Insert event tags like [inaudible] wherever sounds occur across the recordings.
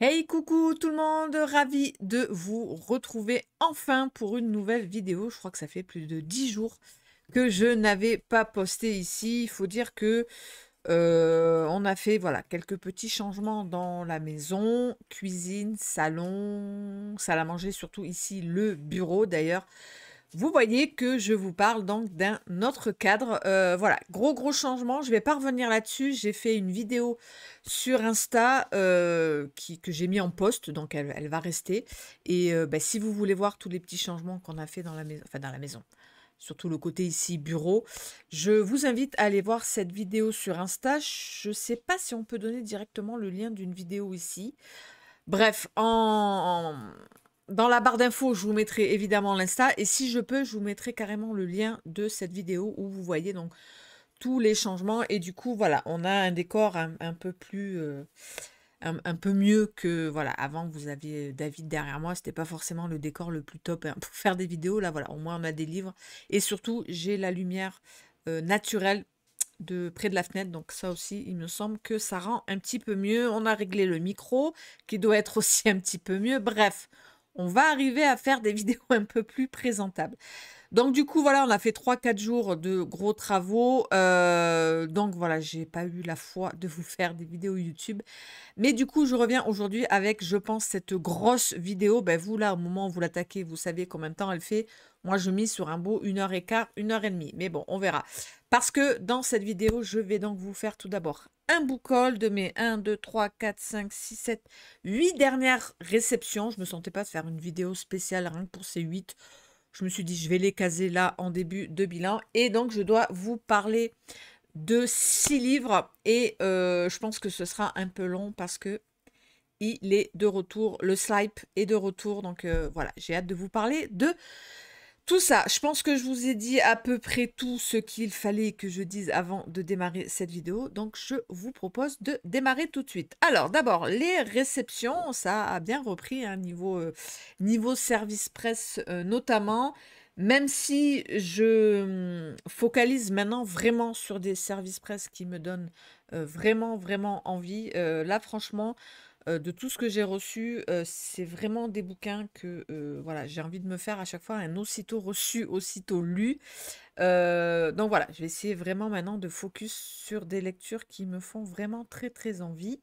Hey coucou tout le monde, ravi de vous retrouver enfin pour une nouvelle vidéo. Je crois que ça fait plus de 10 jours que je n'avais pas posté ici. Il faut dire que euh, on a fait voilà quelques petits changements dans la maison, cuisine, salon, salle à manger, surtout ici le bureau d'ailleurs. Vous voyez que je vous parle donc d'un autre cadre. Euh, voilà, gros gros changement. Je ne vais pas revenir là-dessus. J'ai fait une vidéo sur Insta euh, que j'ai mis en poste, donc elle, va rester. Et euh, bah, si vous voulez voir tous les petits changements qu'on a fait dans la maison, enfin dans la maison, surtout le côté ici bureau, je vous invite à aller voir cette vidéo sur Insta. Je ne sais pas si on peut donner directement le lien d'une vidéo ici. Bref, en dans la barre d'infos, je vous mettrai évidemment l'Insta. Et si je peux, je vous mettrai carrément le lien de cette vidéo où vous voyez donc tous les changements. Et du coup, voilà, on a un décor un, peu plus... Euh, un, peu mieux que voilà avant vous aviez David derrière moi c'était pas forcément le décor le plus top hein, [laughs] pour faire des vidéos là voilà au moins on a des livres et surtout j'ai la lumière euh, naturelle de près de la fenêtre. Donc ça aussi, il me semble que ça rend un petit peu mieux. On a réglé le micro qui doit être [laughs] aussi un petit peu mieux. Bref, on va arriver à faire des [laughs] vidéos un peu plus présentables. Donc du coup, voilà, on a fait 3-4 jours de gros travaux. Euh, donc voilà, je n'ai pas eu la foi de vous faire des vidéos YouTube. Mais du coup, je reviens aujourd'hui avec, je pense, cette grosse vidéo. Ben vous, là, au moment où vous l'attaquez, vous savez combien de temps elle fait. Moi, je mise sur un beau 1h15, 1h30. Mais bon, on verra. Parce que dans cette vidéo, je vais donc vous faire tout d'abord un boucol de mes 1, 2, 3, 4, 5, 6, 7, 8 dernières réceptions. Je ne me sentais pas de faire une vidéo spéciale rien que pour ces 8 je me suis dit, je vais les caser là en début de bilan. Et donc, je dois vous parler de six livres. Et euh, je pense que ce sera un peu long parce que il est de retour. Le slide est de retour. Donc, euh, voilà, j'ai hâte de vous parler de tout ça, je pense que je vous ai dit à peu près tout ce qu'il fallait que je dise avant de démarrer cette vidéo, donc je vous propose de démarrer tout de suite. Alors d'abord, les réceptions, ça a bien repris hein, niveau, euh, niveau service presse euh, notamment, même si je hum, focalise maintenant vraiment sur des services presse qui me donnent euh, vraiment, vraiment envie. là, franchement, de tout ce que j'ai reçu, c'est vraiment des bouquins que voilà, j'ai envie de me faire à chaque fois un aussitôt reçu, aussitôt lu. donc voilà, je vais essayer vraiment maintenant de focus sur des lectures qui me font vraiment très très envie.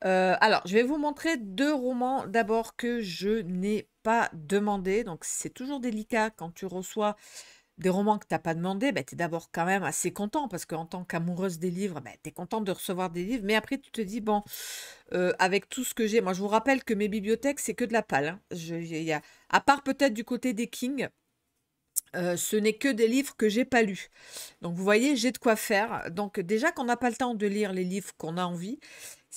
alors, je vais vous montrer deux romans d'abord que je n'ai pas demandé. Donc c'est toujours délicat quand tu reçois des romans que tu n'as pas demandé, ben bah, tu es d'abord quand même assez content parce qu'en tant qu'amoureuse des livres, ben bah, tu es contente de recevoir des livres. Mais après, tu te dis, bon, avec tout ce que j'ai, moi je vous rappelle que mes bibliothèques, c'est que de la pâle, hein. y a, à part peut-être du côté des Kings, ce n'est que des livres que j'ai pas lus. Donc vous voyez, j'ai de quoi faire. Donc déjà qu'on n'a pas le temps de lire les livres qu'on a envie,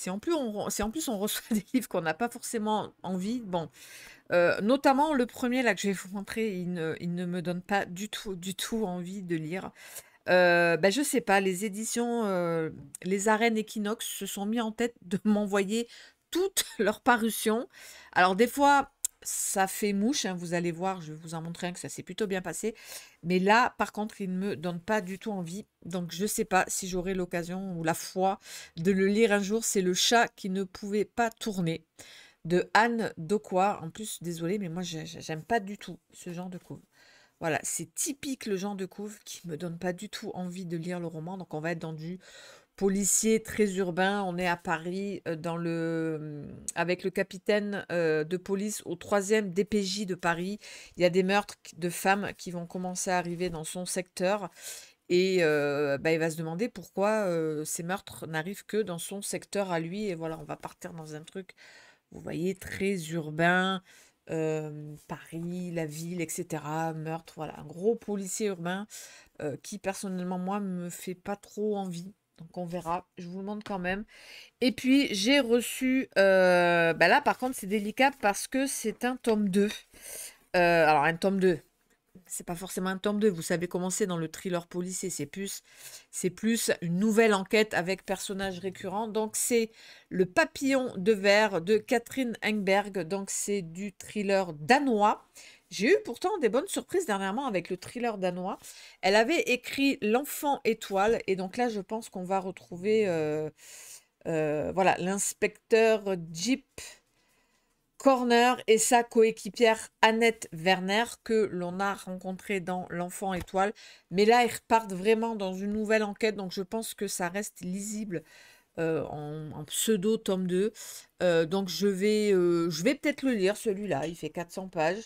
en plus on, si en plus on reçoit [laughs] des livres qu'on n'a pas forcément envie, bon, euh, notamment le premier là que je vais vous montrer, il ne, me donne pas du tout, du tout envie de lire. Euh, ben, je sais pas, les éditions, euh, les arènes Equinox se sont mis en tête de [laughs] m'envoyer toutes [laughs] leurs parutions. Alors des fois, ça fait mouche, hein, vous allez voir, je vais vous en montrer un que ça s'est plutôt bien passé. Mais là, par contre, il ne me donne pas du tout envie. Donc, je ne sais pas si j'aurai l'occasion ou la foi de le lire un jour. C'est le chat qui ne pouvait pas tourner de Anne Dokwa. En plus, désolé mais moi, j'aime pas du tout ce genre de couve. Voilà, c'est typique le genre de couve qui me donne pas du tout envie de lire le roman. Donc, on va être dans du policier très urbain. On est à Paris euh, dans le, euh, avec le capitaine euh, de police au troisième DPJ de Paris. Il y a des meurtres de femmes qui vont commencer à arriver dans son secteur. Et bah, il va se demander pourquoi ces meurtres n'arrivent que dans son secteur à lui. Et voilà, on va partir dans un truc vous voyez, très urbain, euh, Paris, la ville, etc., meurtre, voilà, un gros policier urbain euh, qui, personnellement, moi, me fait pas trop envie. Donc on verra, je vous le montre quand même. Et puis j'ai reçu, euh, bah là par contre c'est délicat parce que c'est un tome 2. alors un tome 2, c'est pas forcément un tome 2, vous savez comment c'est dans le thriller policier, c'est plus, c'est plus une nouvelle enquête avec personnages récurrents. Donc c'est Le papillon de verre de Catherine Engberg, donc c'est du thriller danois. J'ai eu pourtant des bonnes surprises dernièrement avec le thriller danois. Elle avait écrit L'enfant étoile, et donc là je pense qu'on va retrouver euh, euh, voilà l'inspecteur Jeep corner et sa coéquipière Annette Werner que l'on a rencontrée dans L'Enfant Étoile. Mais là, ils repartent vraiment dans une nouvelle enquête, donc je pense que ça reste lisible euh, en, pseudo tome 2. Euh, donc je vais, euh, je vais peut-être le lire, celui-là, il fait 400 pages.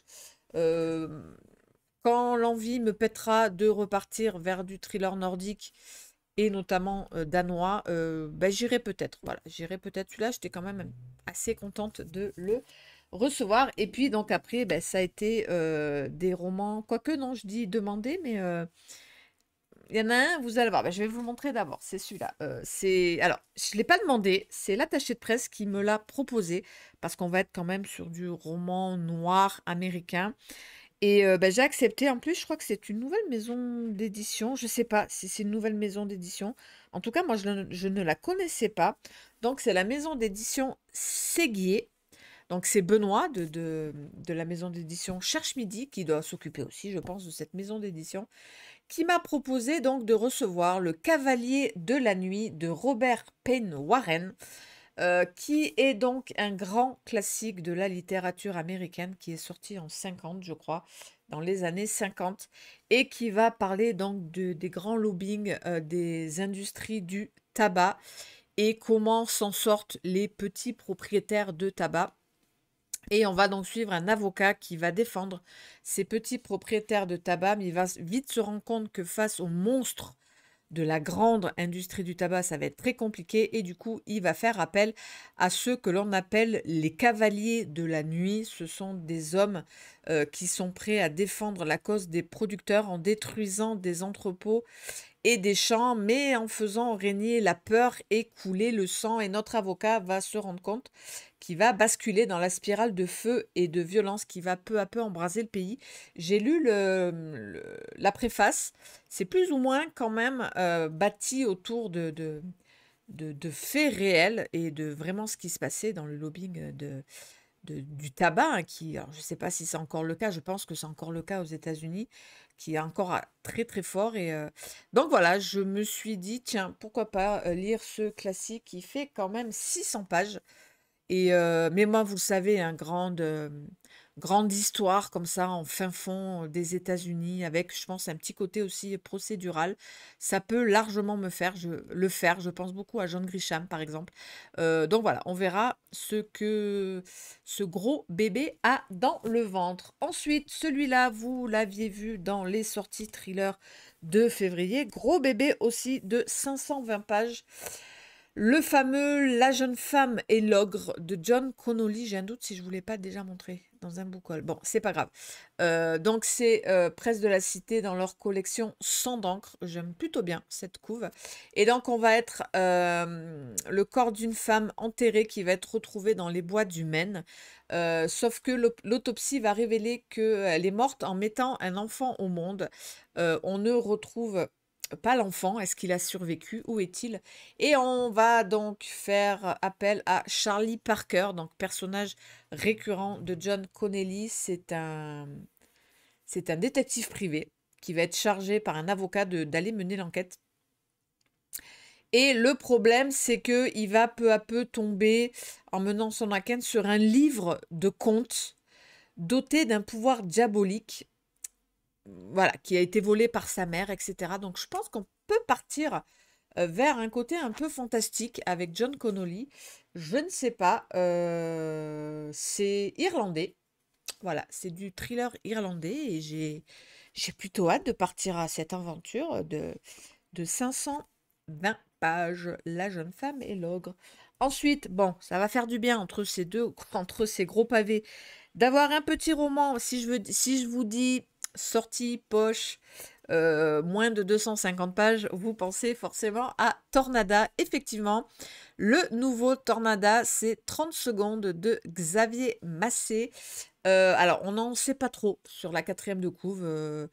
quand l'envie me pètera de repartir vers du thriller nordique, et notamment danois, ben, j'irai peut-être. Voilà, j'irai peut-être celui-là. J'étais quand même assez contente de le recevoir. Et puis donc après, ben, ça a été euh, des romans, quoique non, je dis demander, mais euh, il y en a un, vous allez voir, ben, je vais vous montrer d'abord, c'est celui-là. Euh, c'est Alors, je ne l'ai pas demandé, c'est l'attaché de presse qui me l'a proposé, parce qu'on va être quand même sur du roman noir américain. Et ben, j'ai accepté, en plus je crois que c'est une nouvelle maison d'édition, je ne sais pas si c'est une nouvelle maison d'édition. En tout cas, moi, je ne, la connaissais pas. Donc, c'est la maison d'édition Séguier. Donc, c'est Benoît de, de, la maison d'édition Cherche Midi, qui doit s'occuper aussi, je pense, de cette maison d'édition, qui m'a proposé donc de recevoir Le Cavalier de la Nuit de Robert Payne Warren. Euh, qui est donc un grand classique de la littérature américaine qui est sorti en 50, je crois, dans les années 50, et qui va parler donc des grands lobbying euh, des industries du tabac et comment s'en sortent les petits propriétaires de tabac. Et on va donc suivre un avocat qui va défendre ces petits propriétaires de tabac, mais il va vite se rendre compte que face au monstre de la grande industrie du tabac, ça va être très compliqué et du coup, il va faire appel à ceux que l'on appelle les cavaliers de la nuit. Ce sont des hommes euh, qui sont prêts à défendre la cause des producteurs en détruisant des entrepôts et des champs, mais en faisant régner la peur et couler le sang. Et notre avocat va se rendre compte qu'il va basculer dans la spirale de feu et de violence qui va peu à peu embraser le pays. J'ai lu le, la préface, c'est plus ou moins quand même euh, bâti autour de, faits réels et de vraiment ce qui se passait dans le lobbying de, du tabac, hein, qui, je ne sais pas si c'est encore le cas, je pense que c'est encore le cas aux États-Unis, qui est encore ah, très très fort. Et, euh, Donc voilà, je me suis dit, tiens, pourquoi pas euh, lire ce classique qui fait quand même 600 pages. Et, euh, mais moi, vous le savez, un hein, grand grande histoire comme ça en fin fond des États-Unis avec, je pense, un petit côté aussi procédural. Ça peut largement me faire, le faire. Je pense beaucoup à John Grisham, par exemple. donc voilà, on verra ce que ce gros bébé a dans le ventre. Ensuite, celui-là, vous l'aviez vu dans les sorties thriller de février. Gros bébé aussi de 520 pages. Le fameux La jeune femme et l'ogre de John Connolly. J'ai un doute si je ne vous l'ai pas déjà montré dans un boucle Bon, c'est pas grave. Euh, donc, c'est euh, Presse de la Cité dans leur collection Sans d'encre. J'aime plutôt bien cette couve. Et donc, on va être euh, le corps d'une femme enterrée qui va être retrouvée dans les bois du Maine. sauf que l'autopsie va révéler qu'elle est morte en mettant un enfant au monde. on ne retrouve pas l'enfant, est-ce qu'il a survécu, où est-il Et on va donc faire appel à Charlie Parker, donc personnage récurrent de John Connelly, c'est un c'est un détective privé qui va être chargé par un avocat d'aller mener l'enquête. Et le problème, c'est que il va peu à peu tomber en menant son enquête sur un livre de contes doté d'un pouvoir diabolique voilà, qui a été volé par sa mère, etc. Donc je pense qu'on peut partir euh, vers un côté un peu fantastique avec John Connolly. Je ne sais pas, euh, c'est irlandais. Voilà, c'est du thriller irlandais et j'ai, j'ai plutôt hâte de partir à cette aventure de, de 520 pages, La jeune femme et l'ogre. Ensuite, bon, ça va faire du bien entre ces deux, [laughs] entre ces gros pavés, d'avoir un petit roman. Si je, veux, si je vous dis sortie poche, euh, moins de 250 pages, vous pensez forcément à Tornada. Effectivement, le nouveau Tornada, c'est 30 secondes de Xavier Massé. Euh, alors, on n'en sait pas trop sur la quatrième de couve. 30 euh,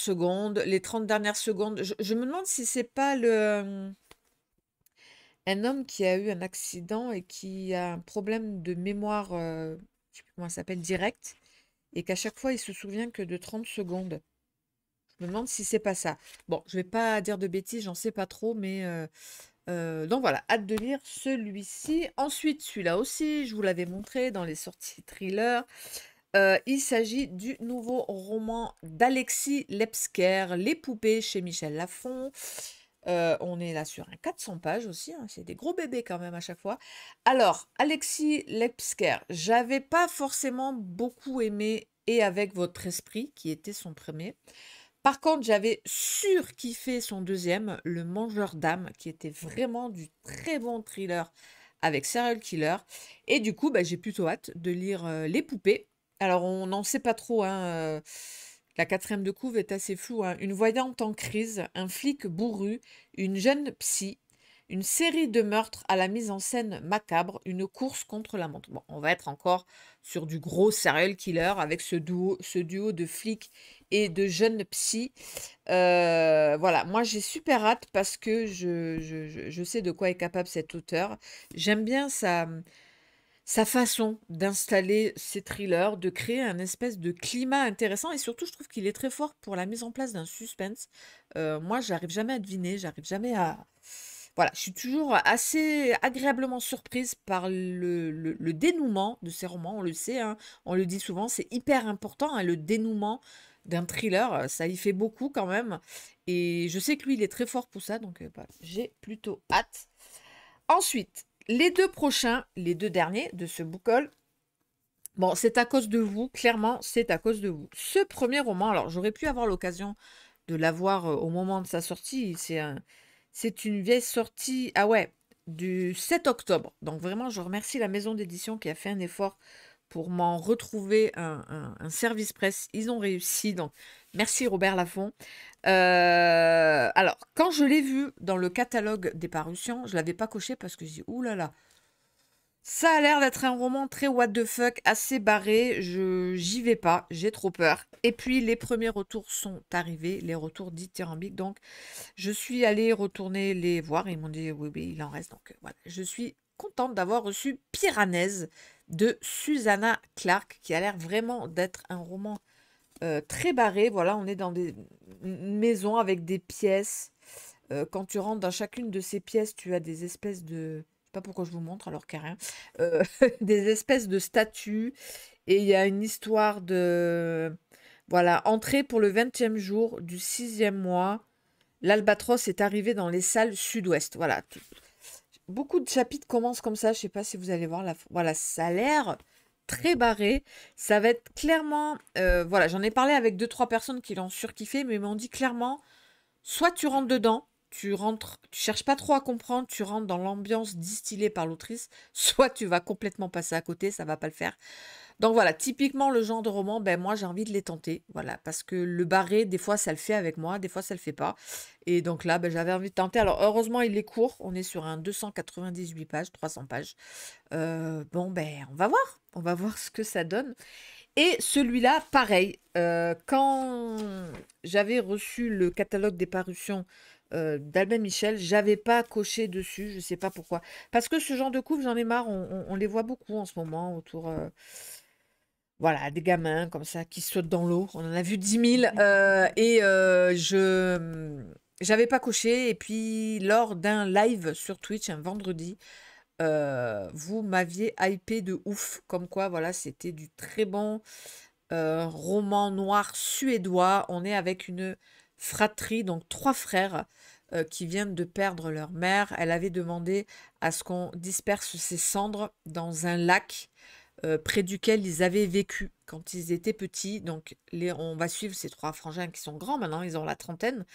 secondes, les 30 dernières secondes. Je, me demande si c'est pas le un homme qui a eu un accident et qui a un problème de mémoire, je comment ça s'appelle, direct et qu'à chaque fois, il se souvient que de 30 secondes. Je me demande si c'est pas ça. Bon, je vais pas dire de bêtises, j'en sais pas trop, mais... Euh, euh, donc voilà, hâte de lire celui-ci. Ensuite, celui-là aussi, je vous l'avais montré dans les sorties thriller. Euh, il s'agit du nouveau roman d'Alexis Lepsker, Les poupées chez Michel Lafon. Euh, on est là sur un 400 pages aussi. Hein, c'est des gros bébés quand même à chaque fois. Alors, Alexis Lepsker, j'avais pas forcément beaucoup aimé Et avec votre esprit, qui était son premier. Par contre, j'avais surkiffé son deuxième, Le Mangeur d'âme, qui était vraiment du très bon thriller avec Serial Killer. Et du coup, bah, j'ai plutôt hâte de lire euh, Les Poupées. Alors, on n'en sait pas trop. Hein, euh, la quatrième de couve est assez floue. Hein. Une voyante en crise, un flic bourru, une jeune psy, une série de meurtres à la mise en scène macabre, une course contre la montre. Bon, on va être encore sur du gros serial killer avec ce duo, ce duo de flics et de jeunes psy. Euh, voilà, moi j'ai super hâte parce que je, sais de quoi est capable cet auteur. J'aime bien sa... Ça sa façon d'installer ses thrillers, de créer un espèce de climat intéressant et surtout je trouve qu'il est très fort pour la mise en place d'un suspense. Euh, moi j'arrive jamais à deviner, j'arrive jamais à... Voilà, je suis toujours assez agréablement surprise par le, dénouement de ces romans, on le sait, hein, on le dit souvent, c'est hyper important, hein, le dénouement d'un thriller, ça y fait beaucoup quand même. Et je sais que lui, il est très fort pour ça, donc euh, bah, j'ai plutôt hâte. Ensuite, les deux prochains, les deux derniers de ce Boucle, bon, c'est à cause de vous, clairement, c'est à cause de vous. Ce premier roman, alors j'aurais pu avoir l'occasion de l'avoir euh, au moment de sa sortie, c'est une vieille sortie, ah ouais, du 7 octobre. Donc vraiment, je remercie la maison d'édition qui a fait un effort pour m'en retrouver un, un, service presse. Ils ont réussi. Donc Merci Robert Laffont. Euh, alors, quand je l'ai vu dans le catalogue des parutions, je ne l'avais pas coché parce que je dis, là là, ça a l'air d'être un roman très what the fuck, assez barré, je j'y vais pas, j'ai trop peur. Et puis les premiers retours sont arrivés, les retours dithyrambiques, donc je suis allée retourner les voir, ils m'ont dit oui, oui, il en reste, donc voilà. Je suis contente d'avoir reçu Piranèse de Susanna Clark, qui a l'air vraiment d'être un roman euh, très barré. Voilà, on est dans des, maisons avec des pièces. Euh, quand tu rentres dans chacune de ces pièces, tu as des espèces de... Je sais pas pourquoi je vous montre alors a rien. Euh, [laughs] des espèces de statues. Et il y a une histoire de... Voilà, entrée pour le 20e jour du 6e mois. L'albatros est arrivé dans les salles sud-ouest. Voilà. Beaucoup de chapitres commencent comme ça. Je sais pas si vous allez voir. La... Voilà, ça a l'air très barré. Ça va être clairement. Euh, voilà, j'en ai parlé avec deux, trois personnes qui l'ont surkiffé, mais m'ont dit clairement soit tu rentres dedans, tu rentres, tu cherches pas trop à comprendre, tu rentres dans l'ambiance distillée par l'autrice, [laughs] soit tu vas complètement passer à côté, ça va pas le faire. Donc voilà, typiquement le genre de roman, ben moi j'ai envie de les tenter, voilà, parce que le barré, des fois ça le fait avec moi, des fois ça le fait pas. Et donc là, ben, j'avais envie de tenter. Alors heureusement, il est court, on est sur un 298 pages, 300 pages. Euh, bon, ben on va voir, on va voir ce que ça donne. Et celui-là, pareil, euh, quand j'avais reçu le catalogue des parutions euh, d'Albin Michel, j'avais pas coché dessus, je sais pas pourquoi. Parce que ce genre de coupe, j'en ai marre, on, les voit beaucoup en ce moment autour voilà, des gamins comme ça qui sautent dans l'eau. On en a vu 10 000. [laughs] Euh, et euh, je n'avais mm, pas coché. Et puis, lors d'un live sur Twitch, un vendredi, euh, vous m'aviez hypé de ouf. Comme quoi, voilà, c'était du très bon roman noir suédois. On est avec une fratrie, donc trois frères. qui viennent de perdre leur mère. Elle avait demandé à ce qu'on disperse ses cendres dans un lac euh, près duquel ils avaient vécu quand ils étaient petits. Donc, les, on va suivre ces trois frangins qui sont grands maintenant, ils ont la trentaine.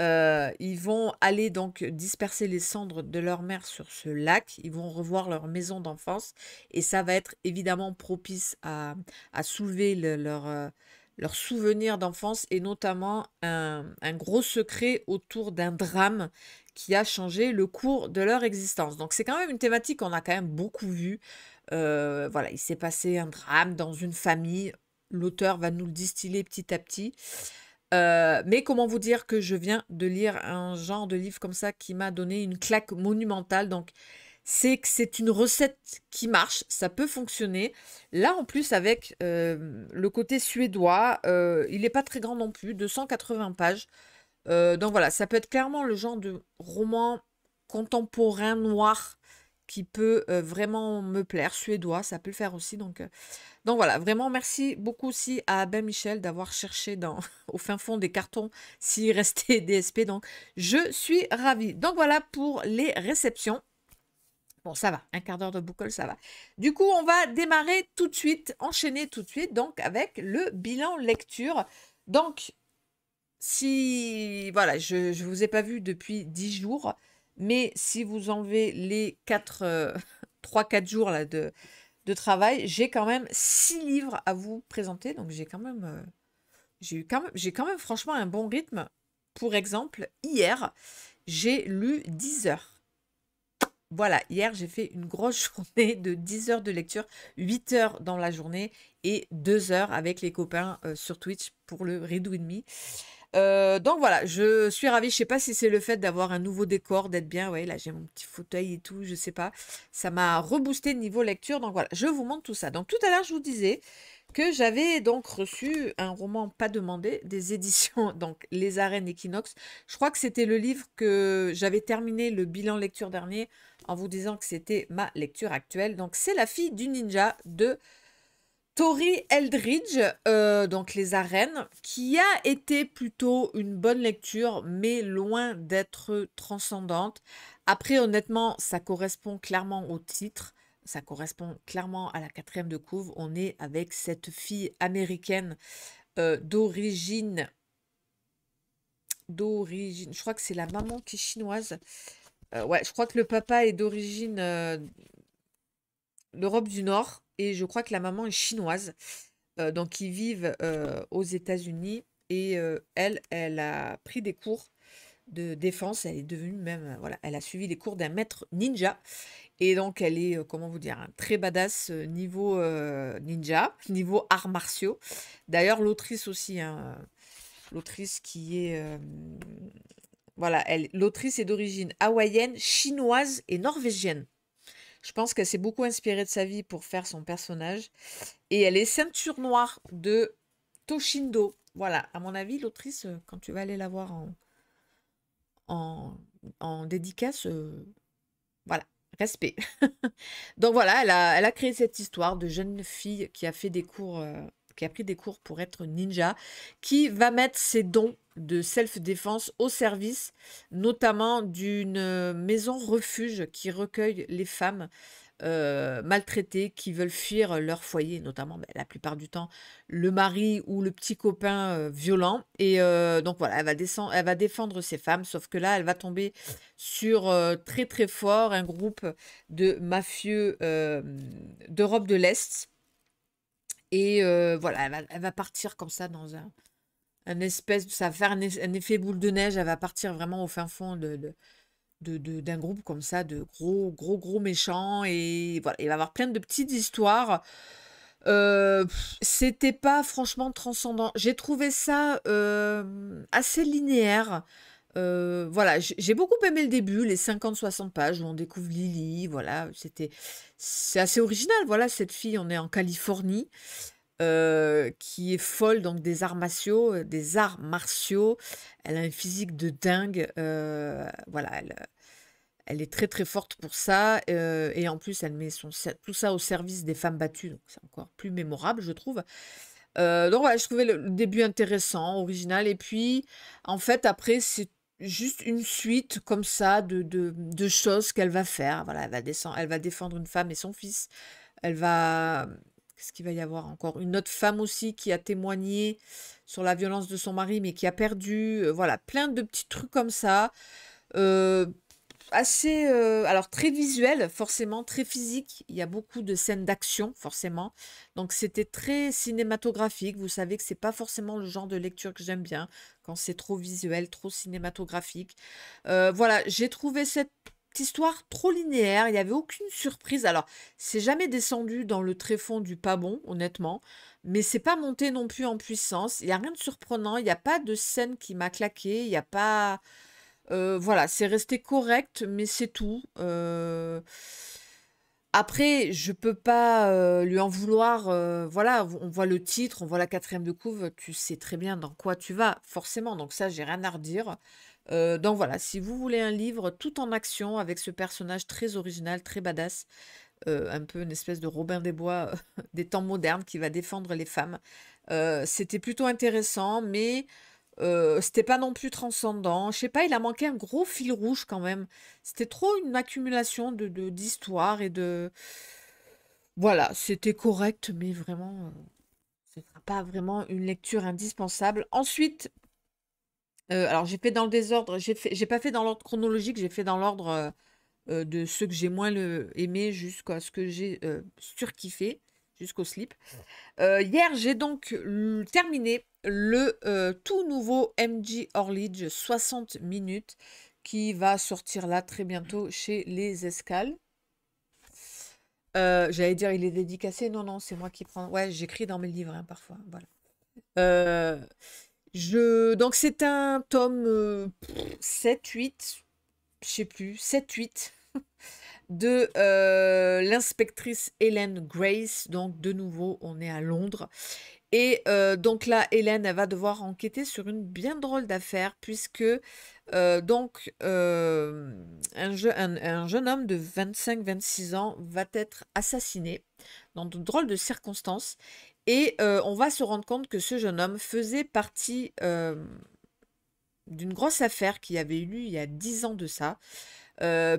Euh, ils vont aller donc disperser les cendres de leur mère sur ce lac. Ils vont revoir leur maison d'enfance et ça va être évidemment propice à, soulever leurs euh, souvenirs d'enfance et notamment un, un, gros secret autour d'un drame qui a changé le cours de leur existence. Donc c'est quand même une thématique qu'on a quand même beaucoup vue euh, voilà, il s'est passé un drame dans une famille. L'auteur va nous le distiller petit à petit. Euh, mais comment vous dire que je viens de lire un genre de livre comme ça qui m'a donné une claque monumentale. Donc, c'est que c'est une recette qui marche, ça peut fonctionner. Là, en plus, avec euh, le côté suédois, il n'est pas très grand non plus, 280 pages. donc voilà, ça peut être clairement le genre de roman contemporain noir qui peut vraiment me plaire, suédois, ça peut le faire aussi. Donc, donc voilà, vraiment merci beaucoup aussi à Ben Michel d'avoir cherché dans, [laughs] au fin fond des cartons s'il restait [laughs] DSP. Donc je suis ravie. Donc voilà pour les réceptions. Bon, ça va, un quart d'heure de boucle, ça va. Du coup, on va démarrer tout de suite, enchaîner tout de suite, donc avec le bilan lecture. Donc, si, voilà, je ne vous ai pas vu depuis 10 jours, mais si vous enlevez les 3-4 euh, [laughs] jours là, de, de travail, j'ai quand même 6 livres à vous présenter. Donc j'ai quand même. Euh, j'ai eu quand même, j'ai quand même franchement un bon rythme. Pour exemple, hier, j'ai lu 10 heures. Voilà, hier j'ai fait une grosse [laughs] journée de 10 heures de lecture, 8 heures dans la journée et 2 heures avec les copains euh, sur Twitch pour le Read With Me. Euh, donc voilà, je suis ravie. Je ne sais pas si c'est le fait d'avoir un nouveau décor, d'être bien. Ouais, là j'ai mon petit fauteuil et tout, je ne sais pas. Ça m'a reboosté niveau lecture. Donc voilà, je vous montre tout ça. Donc tout à l'heure, je vous disais que j'avais donc reçu un roman pas demandé des [laughs] éditions, donc Les Arènes Equinox. Je crois que c'était le livre que j'avais terminé le bilan lecture dernier en vous disant que c'était ma lecture actuelle. Donc c'est La fille du ninja de Tori Eldridge, euh, donc Les Arènes, qui a été plutôt une bonne lecture, mais loin d'être transcendante. Après, honnêtement, ça correspond clairement au titre, ça correspond clairement à la quatrième de couvre. On est avec cette fille américaine euh, d'origine. D'origine. Je crois que c'est la maman qui est chinoise. Euh, ouais, je crois que le papa est d'origine l'Europe du Nord et je crois que la maman est chinoise. Euh, donc ils vivent euh, aux États-Unis et euh, elle, elle a pris des cours de défense. Elle est devenue même, voilà, elle a suivi les cours d'un maître ninja et donc elle est, comment vous dire, un hein, très badass niveau ninja, [laughs] niveau arts martiaux. D'ailleurs l'autrice aussi, hein, l'autrice qui est voilà, l'autrice est d'origine hawaïenne, chinoise et norvégienne. Je pense qu'elle s'est beaucoup inspirée de sa vie pour faire son personnage. Et elle est ceinture noire de Toshindo. Voilà, à mon avis, l'autrice, euh, quand tu vas aller la voir en, en, dédicace, euh, voilà, respect. [laughs] Donc voilà, elle a, créé cette histoire de jeune fille qui a fait des cours, euh, qui a pris des cours pour être ninja, qui va mettre ses dons de self-défense au service notamment d'une euh, maison refuge qui recueille les femmes euh, maltraitées qui veulent fuir leur foyer, notamment bah, la plupart du temps le mari ou le petit copain euh, violent. Et donc voilà, elle va, descendre, elle va défendre ces femmes, sauf que là, elle va tomber sur très très fort un groupe de mafieux d'Europe de l'Est. Et voilà, elle va partir comme ça dans un, un espèce, ça va faire un, effet boule de neige, elle va partir vraiment au fin fond de, d'un groupe comme ça de gros gros gros méchants et voilà il va y avoir plein de petites histoires euh, c'était pas franchement transcendant j'ai trouvé ça euh, assez linéaire euh, voilà, j'ai beaucoup aimé le début, les 50-60 pages où on découvre Lily, voilà, c'était c'est assez original, voilà, cette fille, on est en Californie, euh, qui est folle donc des arts martiaux, euh, des arts martiaux. Elle a une physique de dingue. Euh, voilà, elle, elle, est très très forte pour ça. et en plus, elle met son, tout ça au service des femmes battues. Donc c'est encore plus mémorable, je trouve. donc voilà, je trouvais le, début intéressant, original. Et puis, en fait, après, c'est juste une suite comme ça de, de, choses qu'elle va faire. Voilà, elle va, descendre, elle va défendre une femme et son fils. Elle va est ce qu'il va y avoir encore Une autre femme aussi qui a témoigné sur la violence de son mari, mais qui a perdu. Euh, voilà, plein de petits trucs comme ça. Euh, assez, euh, alors très visuel, forcément, très physique. Il y a beaucoup de scènes d'action, forcément. Donc c'était très cinématographique. Vous savez que c'est pas forcément le genre de lecture que j'aime bien quand c'est trop visuel, trop cinématographique. voilà, j'ai trouvé cette histoire trop linéaire, il n'y avait aucune surprise. Alors, c'est jamais descendu dans le tréfonds du pas bon, honnêtement, mais c'est pas monté non plus en puissance. Il n'y a rien de surprenant, il n'y a pas de scène qui m'a claqué, il n'y a pas. Euh, voilà, c'est resté correct, mais c'est tout. Euh, après, je peux pas euh, lui en vouloir. voilà, on voit le titre, on voit la quatrième de couve, tu sais très bien dans quoi tu vas, forcément. Donc ça, j'ai rien à redire. Euh, donc voilà, si vous voulez un livre tout en action avec ce personnage très original, très badass, euh, un peu une espèce de Robin des Bois [laughs] des temps modernes qui va défendre les femmes, euh, c'était plutôt intéressant, mais c'était pas non plus transcendant. Je sais pas, il a manqué un gros fil rouge quand même. C'était trop une accumulation de d'histoires et de. Voilà, c'était correct, mais vraiment ce pas vraiment une lecture indispensable. Ensuite, alors, j'ai fait dans le désordre, j'ai pas fait dans l'ordre chronologique, j'ai fait dans l'ordre de ceux que j'ai moins aimé jusqu'à ce que j'ai surkiffé, jusqu'au slip. hier, j'ai donc terminé le tout nouveau MG Orlige 60 minutes qui va sortir là très bientôt chez Les Escales. J'allais dire, il est dédicacé. Non, non, c'est moi qui prends. Ouais, j'écris dans mes livres hein, parfois. Voilà. Donc c'est un tome 7-8, euh, je sais plus, 7-8 [laughs] de euh, l'inspectrice Hélène Grace. Donc de nouveau, on est à Londres. Et euh, donc là, Hélène elle va devoir enquêter sur une bien drôle d'affaire, puisque donc un, un, un, jeune homme de 25-26 ans va être assassiné dans de drôles de circonstances. Et on va se rendre compte que ce jeune homme faisait partie d'une grosse affaire qui avait eu lieu il y a 10 ans de ça,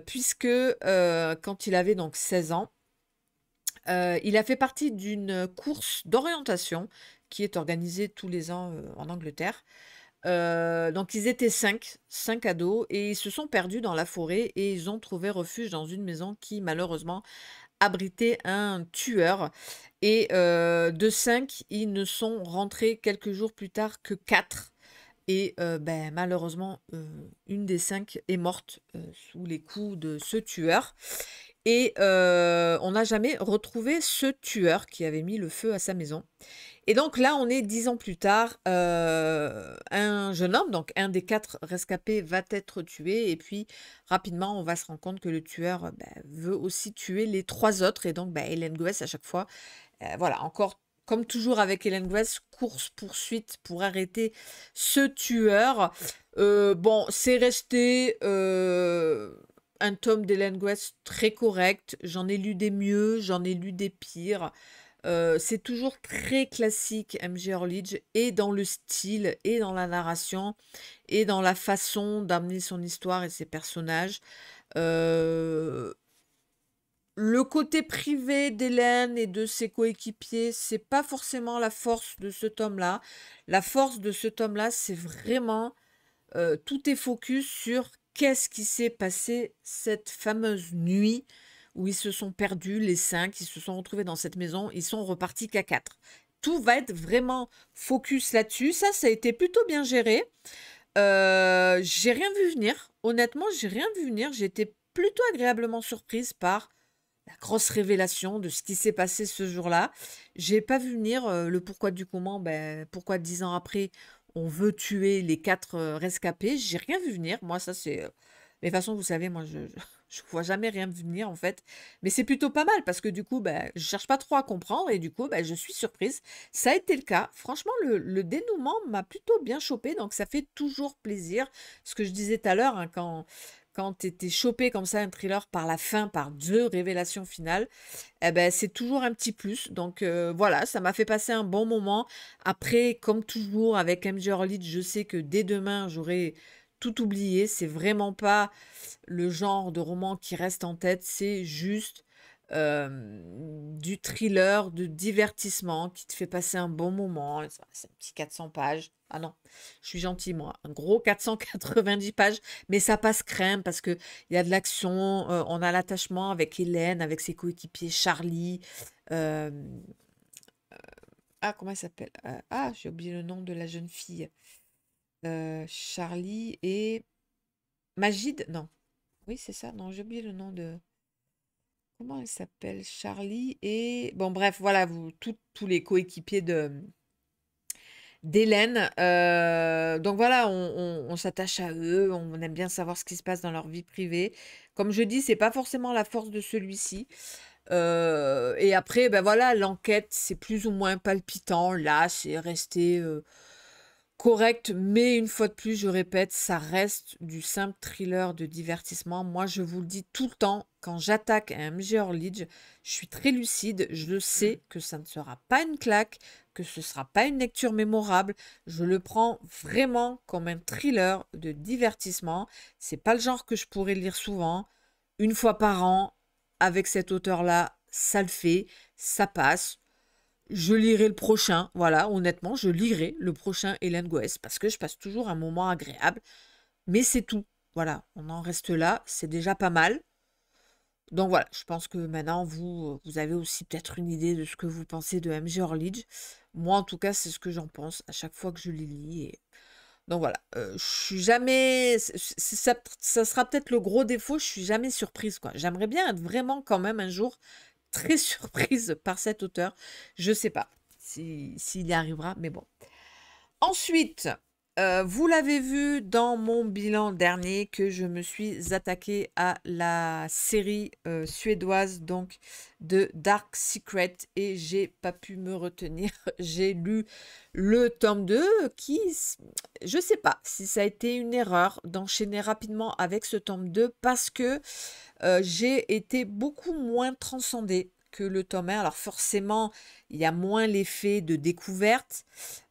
puisque quand il avait donc 16 ans, il a fait partie d'une course d'orientation qui est organisée tous les ans en Angleterre. donc ils étaient cinq, cinq ados, et ils se sont perdus dans la forêt et ils ont trouvé refuge dans une maison qui malheureusement abrité un tueur. Et euh, de cinq, ils ne sont rentrés quelques jours plus tard que quatre Et euh, ben, malheureusement, euh, une des cinq est morte sous les coups de ce tueur. Et on n'a jamais retrouvé ce tueur qui avait mis le feu à sa maison. Et donc là, on est dix ans plus tard, euh, un jeune homme, donc un des quatre rescapés, va être tué. Et puis rapidement, on va se rendre compte que le tueur euh, ben, veut aussi tuer les trois autres. Et donc, bah, Hélène à chaque fois, euh, voilà, encore comme toujours avec Hélène Guess, course-poursuite pour arrêter ce tueur. bon, c'est resté un tome d'Hélène Guess très correct. J'en ai lu des mieux, j'en ai lu des pires. Euh, c'est toujours très classique MG Orlidge et dans le style et dans la narration et dans la façon d'amener son histoire et ses personnages. Euh, le côté privé d'Hélène et de ses coéquipiers, c'est pas forcément la force de ce tome-là. La force de ce tome-là, c'est vraiment euh, tout est focus sur qu'est-ce qui s'est passé cette fameuse nuit où ils se sont perdus, les cinq, ils se sont retrouvés dans cette maison, ils sont repartis qu'à quatre. Tout va être vraiment focus là-dessus. Ça, ça a été plutôt bien géré. Euh, j'ai rien vu venir. Honnêtement, j'ai rien vu venir. j'ai été plutôt agréablement surprise par la grosse révélation de ce qui s'est passé ce jour-là. J'ai pas vu venir euh, le pourquoi du comment. Ben, pourquoi dix ans après, on veut tuer les quatre euh, rescapés. J'ai rien vu venir. Moi, ça, c'est mais de toute façon, vous savez, moi, je ne [laughs] vois jamais rien venir, en fait. Mais c'est plutôt pas mal, parce que du coup, je bah, je cherche pas trop à comprendre, et du coup, bah, je suis surprise. Ça a été le cas. Franchement, le, dénouement m'a plutôt bien chopé, donc ça fait toujours plaisir. Ce que je disais tout à l'heure, hein, quand, quand tu étais chopé comme ça un thriller par la fin, par deux révélations finales, eh ben, c'est toujours un petit plus. Donc euh, voilà, ça m'a fait passer un bon moment. Après, comme toujours avec MJ Orlid, je sais que dès demain, j'aurai tout oublié. C'est vraiment pas le genre de roman qui reste en tête. C'est juste euh, du thriller, de divertissement qui te fait passer un bon moment. C'est un petit 400 pages. Ah non, je suis gentille, moi. Un gros 490 pages, mais ça passe crème parce il y a de l'action. Euh, on a l'attachement avec Hélène, avec ses coéquipiers, Charlie. Euh, ah, comment elle s'appelle Ah, j'ai oublié le nom de la jeune fille. Euh, Charlie et Magid. Non. Oui, c'est ça. Non, j'ai oublié le nom de. Comment elle s'appelle Charlie et. Bon, bref, voilà, vous, tous les coéquipiers de d'Hélène. Euh, donc voilà, on, s'attache à eux, on aime bien savoir ce qui se passe dans leur vie privée. Comme je dis, c'est pas forcément la force de celui-ci. Euh, et après, ben voilà, l'enquête, c'est plus ou moins palpitant. Là, c'est resté correct, mais une fois de plus, je répète, ça reste du simple thriller de divertissement. Moi, je vous le dis tout le temps, quand j'attaque un MG lead je suis très lucide, je le sais mm. que ça ne sera pas une claque, que ce ne sera pas une lecture mémorable. Je le prends vraiment comme un thriller de divertissement. C'est pas le genre que je pourrais lire souvent. Une fois par an, avec cet auteur-là, ça le fait, ça passe je lirai le prochain. Voilà, honnêtement, je lirai le prochain Hélène Goès parce que je passe toujours un moment agréable. Mais c'est tout. Voilà, on en reste là. C'est déjà pas mal. Donc voilà, je pense que maintenant, vous, vous avez aussi peut-être une idée de ce que vous pensez de MG Orlidge. Moi, en tout cas, c'est ce que j'en pense à chaque fois que je les lis. Donc voilà, euh, je suis jamais... Ça, ça sera peut-être le gros défaut, je suis jamais surprise. quoi. J'aimerais bien être vraiment quand même un jour très [laughs] surprise par cet auteur. Je ne sais pas s'il y arrivera, mais bon. Ensuite, euh, vous l'avez vu dans mon bilan dernier que je me suis attaquée à la série euh, suédoise donc de Dark Secret et j'ai pas pu me retenir. [laughs] J'ai lu le tome 2 qui, je sais pas si ça a été une erreur d'enchaîner rapidement avec ce tome 2 parce que euh, j'ai été beaucoup moins transcendée que le tome 1. Alors forcément, il y a moins l'effet de découverte.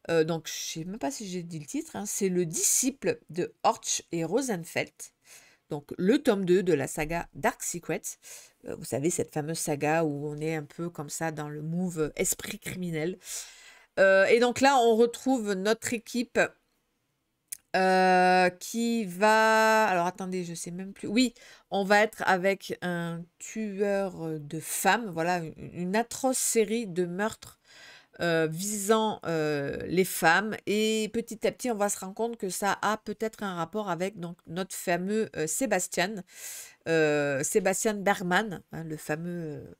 Euh, donc je ne sais même pas si j'ai dit le titre. Hein. C'est le disciple de Horch et Rosenfeld. Donc le tome 2 de la saga Dark Secrets. Euh, vous savez, cette fameuse saga où on est un peu comme ça dans le move esprit criminel. et donc là, on retrouve notre équipe euh, qui va... Alors attendez, je sais même plus. Oui, on va être avec un tueur euh, de femmes, voilà, une atroce série de meurtres euh, visant les femmes. Et petit à petit, on va se rendre compte que ça a peut-être un rapport avec donc, notre fameux Sébastien, Sébastien Berman, hein, le fameux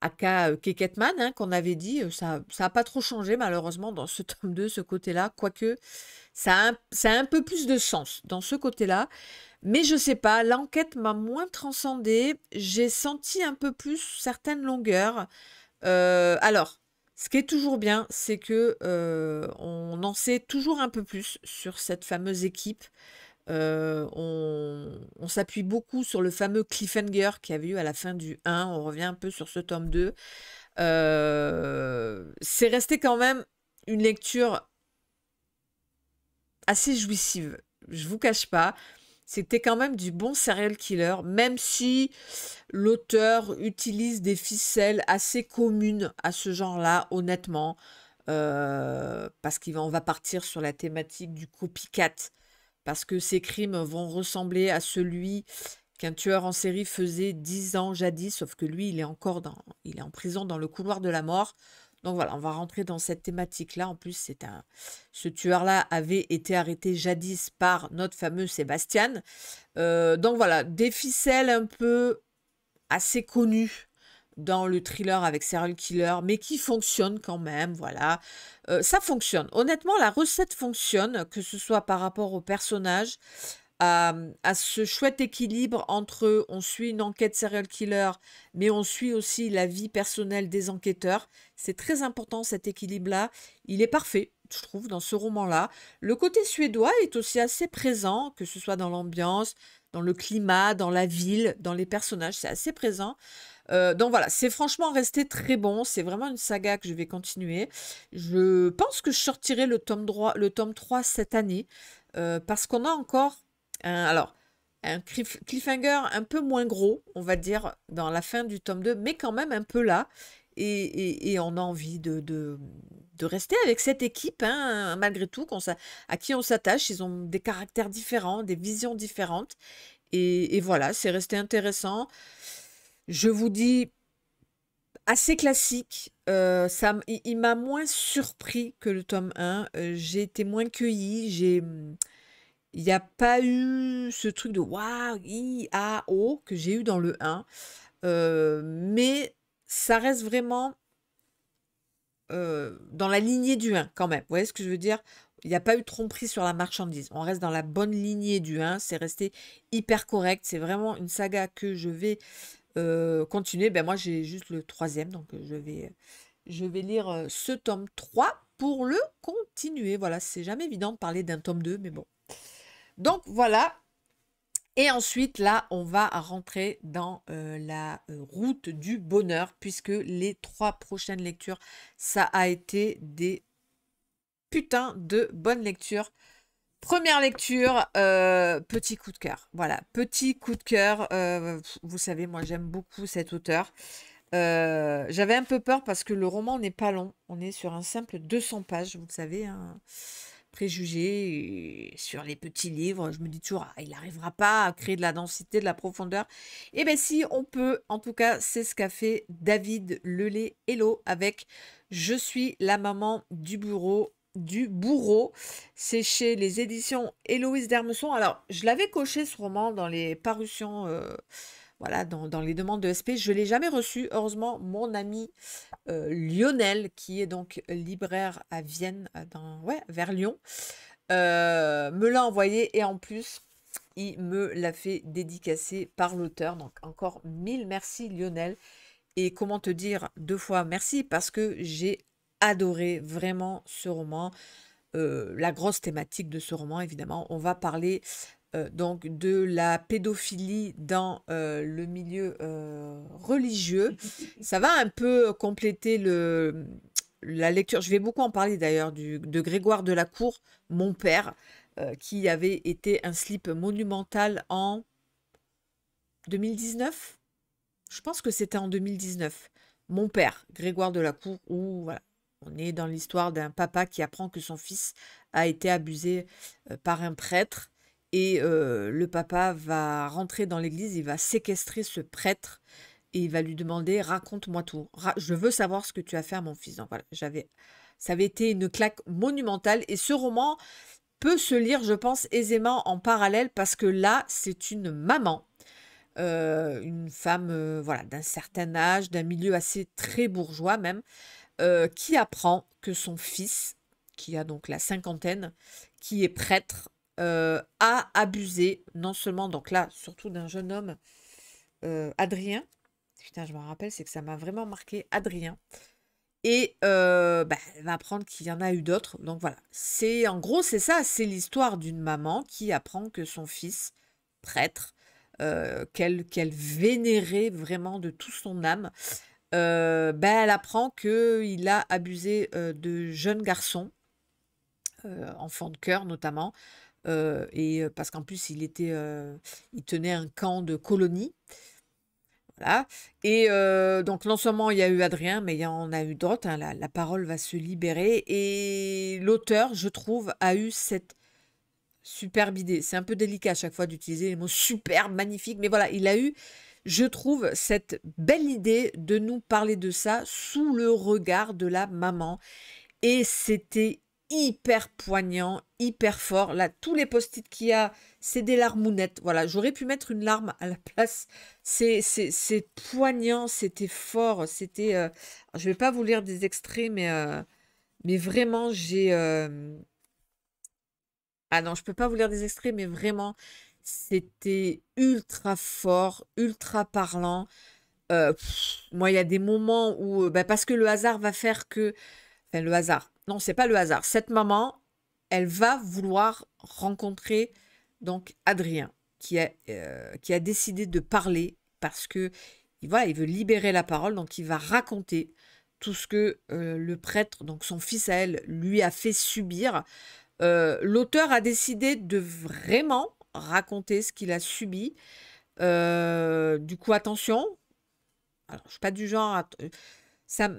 aka Keketman, hein, qu'on avait dit. Ça n'a pas trop changé, malheureusement, dans ce tome 2, ce côté-là, quoique ça a, un, peu plus de sens dans ce côté-là. Mais je sais pas, l'enquête m'a moins transcendée. J'ai senti un peu plus certaines longueurs. alors, ce qui est toujours bien, c'est que on en sait toujours un peu plus sur cette fameuse équipe. Euh, on, s'appuie beaucoup sur le fameux cliffhanger qu'il y avait eu à la fin du 1. On revient un peu sur ce tome 2. Euh, c'est resté quand même une lecture assez jouissive. Je vous cache pas. C'était quand même du bon serial killer, même si l'auteur utilise des ficelles assez communes à ce genre-là, honnêtement. Euh, parce qu'on va, va partir sur la thématique du copycat parce que ces crimes vont ressembler à celui qu'un tueur en série faisait dix ans jadis, sauf que lui, il est encore dans, il est en prison dans le couloir de la mort. Donc voilà, on va rentrer dans cette thématique-là. En plus, c'est un, ce tueur-là avait été arrêté jadis par notre fameux Sébastien. Euh, donc voilà, des ficelles un peu assez connues dans le thriller avec serial killer, mais qui fonctionne quand même, voilà. Euh, ça fonctionne. Honnêtement, la recette fonctionne, que ce soit par rapport au personnage, à, ce chouette équilibre entre on suit une enquête serial killer, mais on suit aussi la vie personnelle des enquêteurs. C'est très important cet équilibre-là. Il est parfait, je trouve, dans ce roman-là. Le côté suédois est aussi assez présent, que ce soit dans l'ambiance, dans le climat, dans la ville, dans les personnages, c'est assez présent. Euh, donc voilà, c'est franchement resté très bon. C'est vraiment une saga que je vais continuer. Je pense que je sortirai le tome 3, le tome 3 cette année euh, parce qu'on a encore un, alors un cliffhanger un peu moins gros, on va dire, dans la fin du tome 2, mais quand même un peu là et, on a envie de, de, rester avec cette équipe, hein, malgré tout, qu'on à qui on s'attache. Ils ont des caractères différents, des visions différentes. Et, voilà, c'est resté intéressant. Je vous dis assez classique. Euh, ça, il, m'a moins surpris que le tome 1. Euh, j'ai été moins cueilli J'ai mm, il n'y a pas eu ce truc de waouh, i, a, o que j'ai eu dans le 1. Euh, mais ça reste vraiment euh, dans la lignée du 1 quand même. Vous voyez ce que je veux dire Il n'y a pas eu tromperie sur la marchandise. On reste dans la bonne lignée du 1. C'est resté hyper correct. C'est vraiment une saga que je vais euh, continuer. Ben moi, j'ai juste le troisième, donc euh, je vais, je vais lire ce tome 3 pour le continuer. Voilà, c'est jamais évident de parler d'un tome 2, mais bon. Donc voilà, et ensuite, là, on va rentrer dans euh, la euh, route du bonheur, puisque les trois prochaines lectures, ça a été des putains de bonnes lectures. Première lecture, euh, petit coup de cœur. Voilà, petit coup de cœur. vous savez, moi, j'aime beaucoup cet auteur. J'avais un peu peur parce que le roman n'est pas long. On est sur un simple 200 pages, vous savez. Hein préjugés sur les petits livres. Je me dis toujours, ah, il n'arrivera pas à créer de la densité, de la profondeur. Eh bien si, on peut. En tout cas, c'est ce qu'a fait David Lelay Hello avec Je suis la maman du bureau du bourreau. C'est chez les éditions Héloïse Dhermeson. Alors, je l'avais coché ce roman dans les parutions... Euh, voilà, dans, les demandes de SP. Je ne l'ai jamais reçu. Heureusement, mon ami euh, Lionel, qui est donc libraire à Vienne, euh, dans, ouais, vers Lyon, euh, me l'a envoyé et en plus, il me l'a fait dédicacer par l'auteur. Donc encore mille merci Lionel. Et comment te dire deux fois merci parce que j'ai adoré vraiment ce roman. la grosse thématique de ce roman, évidemment, on va parler euh, donc de la pédophilie dans euh, le milieu euh, religieux. [laughs] Ça va un peu compléter le, la lecture. Je vais beaucoup en parler d'ailleurs de Grégoire de la Cour, mon père, qui avait été un slip monumental en 2019. Je pense que c'était en 2019. Mon père, Grégoire de la Cour, où on est dans l'histoire d'un papa qui apprend que son fils a été abusé par un prêtre et le papa va rentrer dans l'église, il va séquestrer ce prêtre et il va lui demander raconte-moi tout. je veux savoir ce que tu as fait à mon fils. Donc voilà, j'avais, ça avait été une claque monumentale. Et ce roman peut se lire, je pense, aisément en parallèle parce que là, c'est une maman une femme voilà d'un certain âge, d'un milieu assez très bourgeois même, qui apprend que son fils, qui a donc la cinquantaine, qui est prêtre, euh, a abusé, non seulement, donc là, surtout d'un jeune homme, euh, Adrien. Putain, je me rappelle, c'est que ça m'a vraiment marqué, Adrien. Et euh, bah, elle va apprendre qu'il y en a eu d'autres. Donc voilà, c'est en gros, c'est ça, c'est l'histoire d'une maman qui apprend que son fils, prêtre, qu'elle vénérait vraiment de toute son âme, bah, elle apprend qu'il a abusé de jeunes garçons, enfants de cœur notamment, euh, et euh, parce qu'en plus il était, euh, il tenait un camp de colonies, Voilà. Et donc non seulement il y a eu Adrien, mais il y en a eu d'autres. Hein, la, la, parole va se libérer et l'auteur, je trouve, a eu cette superbe idée. C'est un peu délicat à chaque fois d'utiliser les mots superbe, magnifique, mais voilà, il a eu je trouve cette belle idée de nous parler de ça sous le regard de la maman. Et c'était hyper poignant, hyper fort. Là, tous les post-it qu'il y a, c'est des larmounettes. Voilà, j'aurais pu mettre une larme à la place. C'est poignant, c'était fort, c'était... Je euh, Je vais pas vous lire des extraits, mais, euh, mais vraiment, j'ai... Euh, ah non, je ne peux pas vous lire des extraits, mais vraiment, c'était ultra fort, ultra parlant. moi, il y a des moments où... Bah, parce que le hasard va faire que... Enfin, le hasard. Non, c'est pas le hasard. Cette maman, elle va vouloir rencontrer donc Adrien, qui euh, a, décidé de parler parce que il veut libérer la parole, donc il va raconter tout ce que euh, le prêtre, donc son fils à elle, lui a fait subir. Euh, l'auteur a décidé de vraiment raconter ce qu'il a subi. du coup, attention. Alors, je suis pas du genre. ça,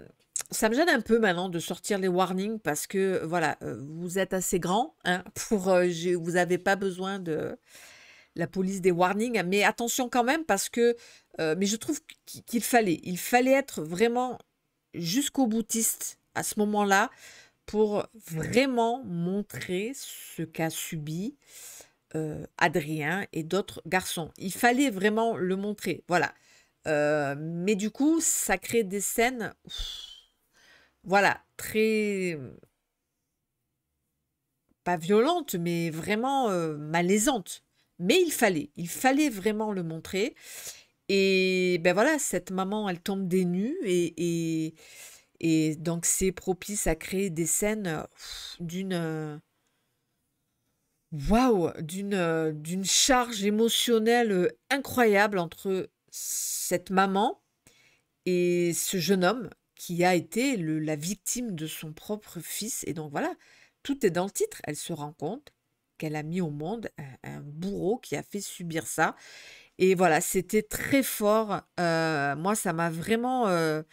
ça me gêne un peu maintenant de sortir les warnings parce que euh, voilà, euh, vous êtes assez grand hein, [laughs] pour euh, vous n'avez pas besoin de la police des warnings, mais attention quand même parce que mais je trouve qu'il fallait, il fallait être vraiment jusqu'au boutiste à ce moment-là pour vraiment montrer ce qu'a subi Adrien et d'autres garçons. Il fallait vraiment le montrer, voilà. mais du coup, ça crée des scènes voilà, très pas violente, mais vraiment euh, malaisante. Mais il fallait, il fallait vraiment le montrer. Et ben voilà, cette maman, elle tombe des nues et, et, donc c'est propice à créer des scènes d'une waouh, d'une d'une charge émotionnelle incroyable entre cette maman et ce jeune homme qui a été la victime de son propre fils. Et donc voilà, tout est dans le titre. Elle se rend compte qu'elle a mis au monde un, bourreau qui a fait subir ça. Et voilà, c'était très fort. Euh, moi, ça m'a vraiment euh,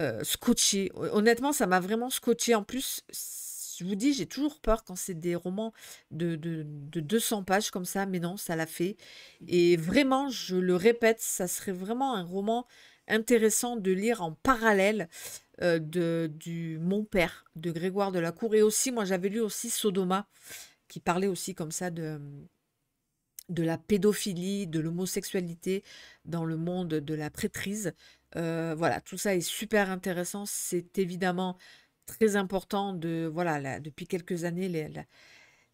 euh, scotché. Honnêtement, ça m'a vraiment scotché. En plus, je vous dis, j'ai toujours peur quand c'est des romans de, de, de, 200 pages comme ça, mais non, ça l'a fait. Et vraiment, je le répète, ça serait vraiment un roman intéressant de lire en parallèle euh, de, du Mon Père de Grégoire de la Cour. Et aussi, moi j'avais lu aussi Sodoma, qui parlait aussi comme ça de, de la pédophilie, de l'homosexualité dans le monde de la prêtrise. Euh, voilà, tout ça est super intéressant. C'est évidemment très important de, voilà, depuis quelques années, les,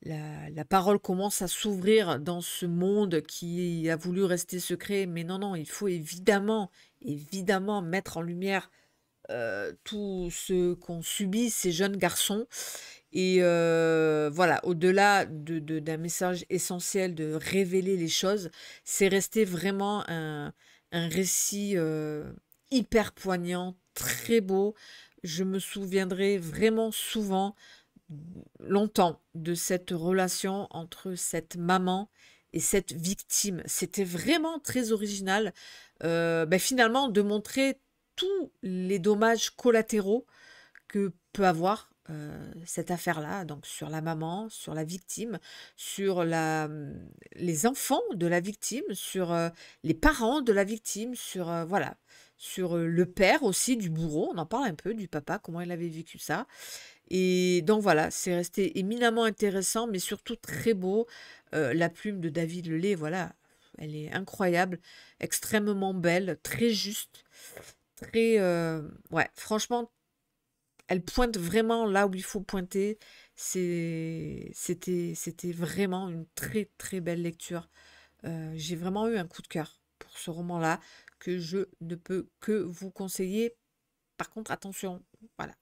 la, parole commence à s'ouvrir dans ce monde qui a voulu rester secret. Mais non, non, il faut évidemment, évidemment mettre en lumière euh, tout ce qu'ont subi ces jeunes garçons. Et euh, voilà, au-delà d'un message essentiel de révéler les choses, c'est resté vraiment un, récit euh, hyper poignant, très beau. Je me souviendrai vraiment souvent longtemps de cette relation entre cette maman et cette victime. C'était vraiment très original, euh, ben, finalement, de montrer tous les dommages collatéraux que peut avoir euh, cette affaire-là, donc sur la maman, sur la victime, sur la, les enfants de la victime, sur euh, les parents de la victime, sur voilà, sur le père aussi du bourreau. On en parle un peu du papa, comment il avait vécu ça. Et donc voilà, c'est resté éminemment intéressant, mais surtout très beau. Euh, la plume de David Lelay, voilà, elle est incroyable, extrêmement belle, très juste, très... Euh, ouais, franchement, elle pointe vraiment là où il faut pointer. C'était vraiment une très très belle lecture. Euh, j'ai vraiment eu un coup de cœur pour ce roman-là que je ne peux que vous conseiller. Par contre, attention, voilà,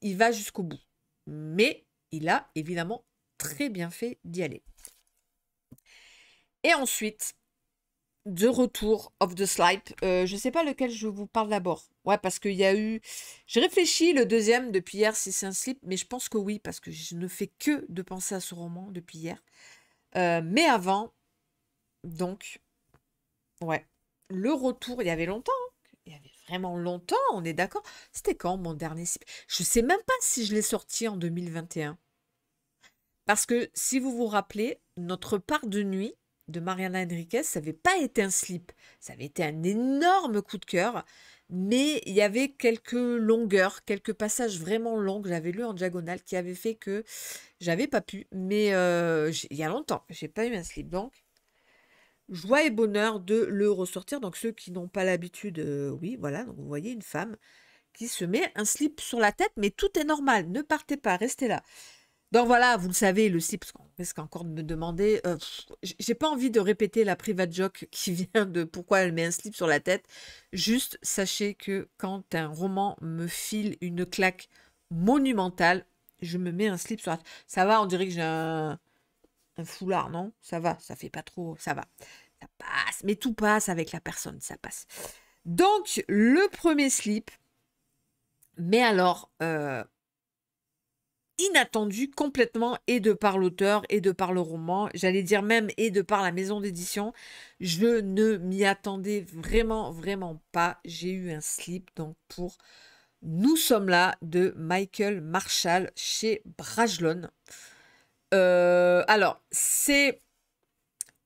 il va jusqu'au bout. Mais il a évidemment très bien fait d'y aller. Et ensuite, The retour of the slide. Euh, je ne sais pas lequel je vous parle d'abord. Ouais, parce qu'il y a eu... J'ai réfléchi le deuxième depuis hier si c'est un slip, mais je pense que oui, parce que je ne fais que de penser à ce roman depuis hier. Euh, mais avant, donc, ouais, le retour, il y avait longtemps vraiment longtemps, on est d'accord. C'était quand mon dernier slip Je ne sais même pas si je l'ai sorti en 2021. Parce que si vous vous rappelez, notre part de nuit de Mariana Henriquez, ça n'avait pas été un slip, ça avait été un énorme coup de cœur, mais il y avait quelques longueurs, quelques passages vraiment longs que j'avais lus en diagonale qui avaient fait que j'avais pas pu, mais euh, il y a longtemps, j'ai pas eu un slip, donc joie et bonheur de le ressortir. Donc ceux qui n'ont pas l'habitude, euh, oui, voilà, donc vous voyez une femme qui se met un slip sur la tête, mais tout est normal, ne partez pas, restez là. Donc voilà, vous le savez, le slip, est qu'on risque encore de me demander, euh, j'ai pas envie de répéter la private joke [laughs] qui vient de pourquoi elle met un slip sur la tête. Juste sachez que quand un roman me file une claque monumentale, je me mets un slip sur la tête. Ça va, on dirait que j'ai un un foulard, non Ça va, ça fait pas trop, ça va. Ça passe, mais tout passe avec la personne, ça passe. Donc, le premier slip, mais alors, euh, inattendu complètement, et de par l'auteur, et de par le roman, j'allais dire même, et de par la maison d'édition, je ne m'y attendais vraiment, vraiment pas. J'ai eu un slip, donc pour Nous sommes là de Michael Marshall chez Bragelonne. Euh, alors, c'est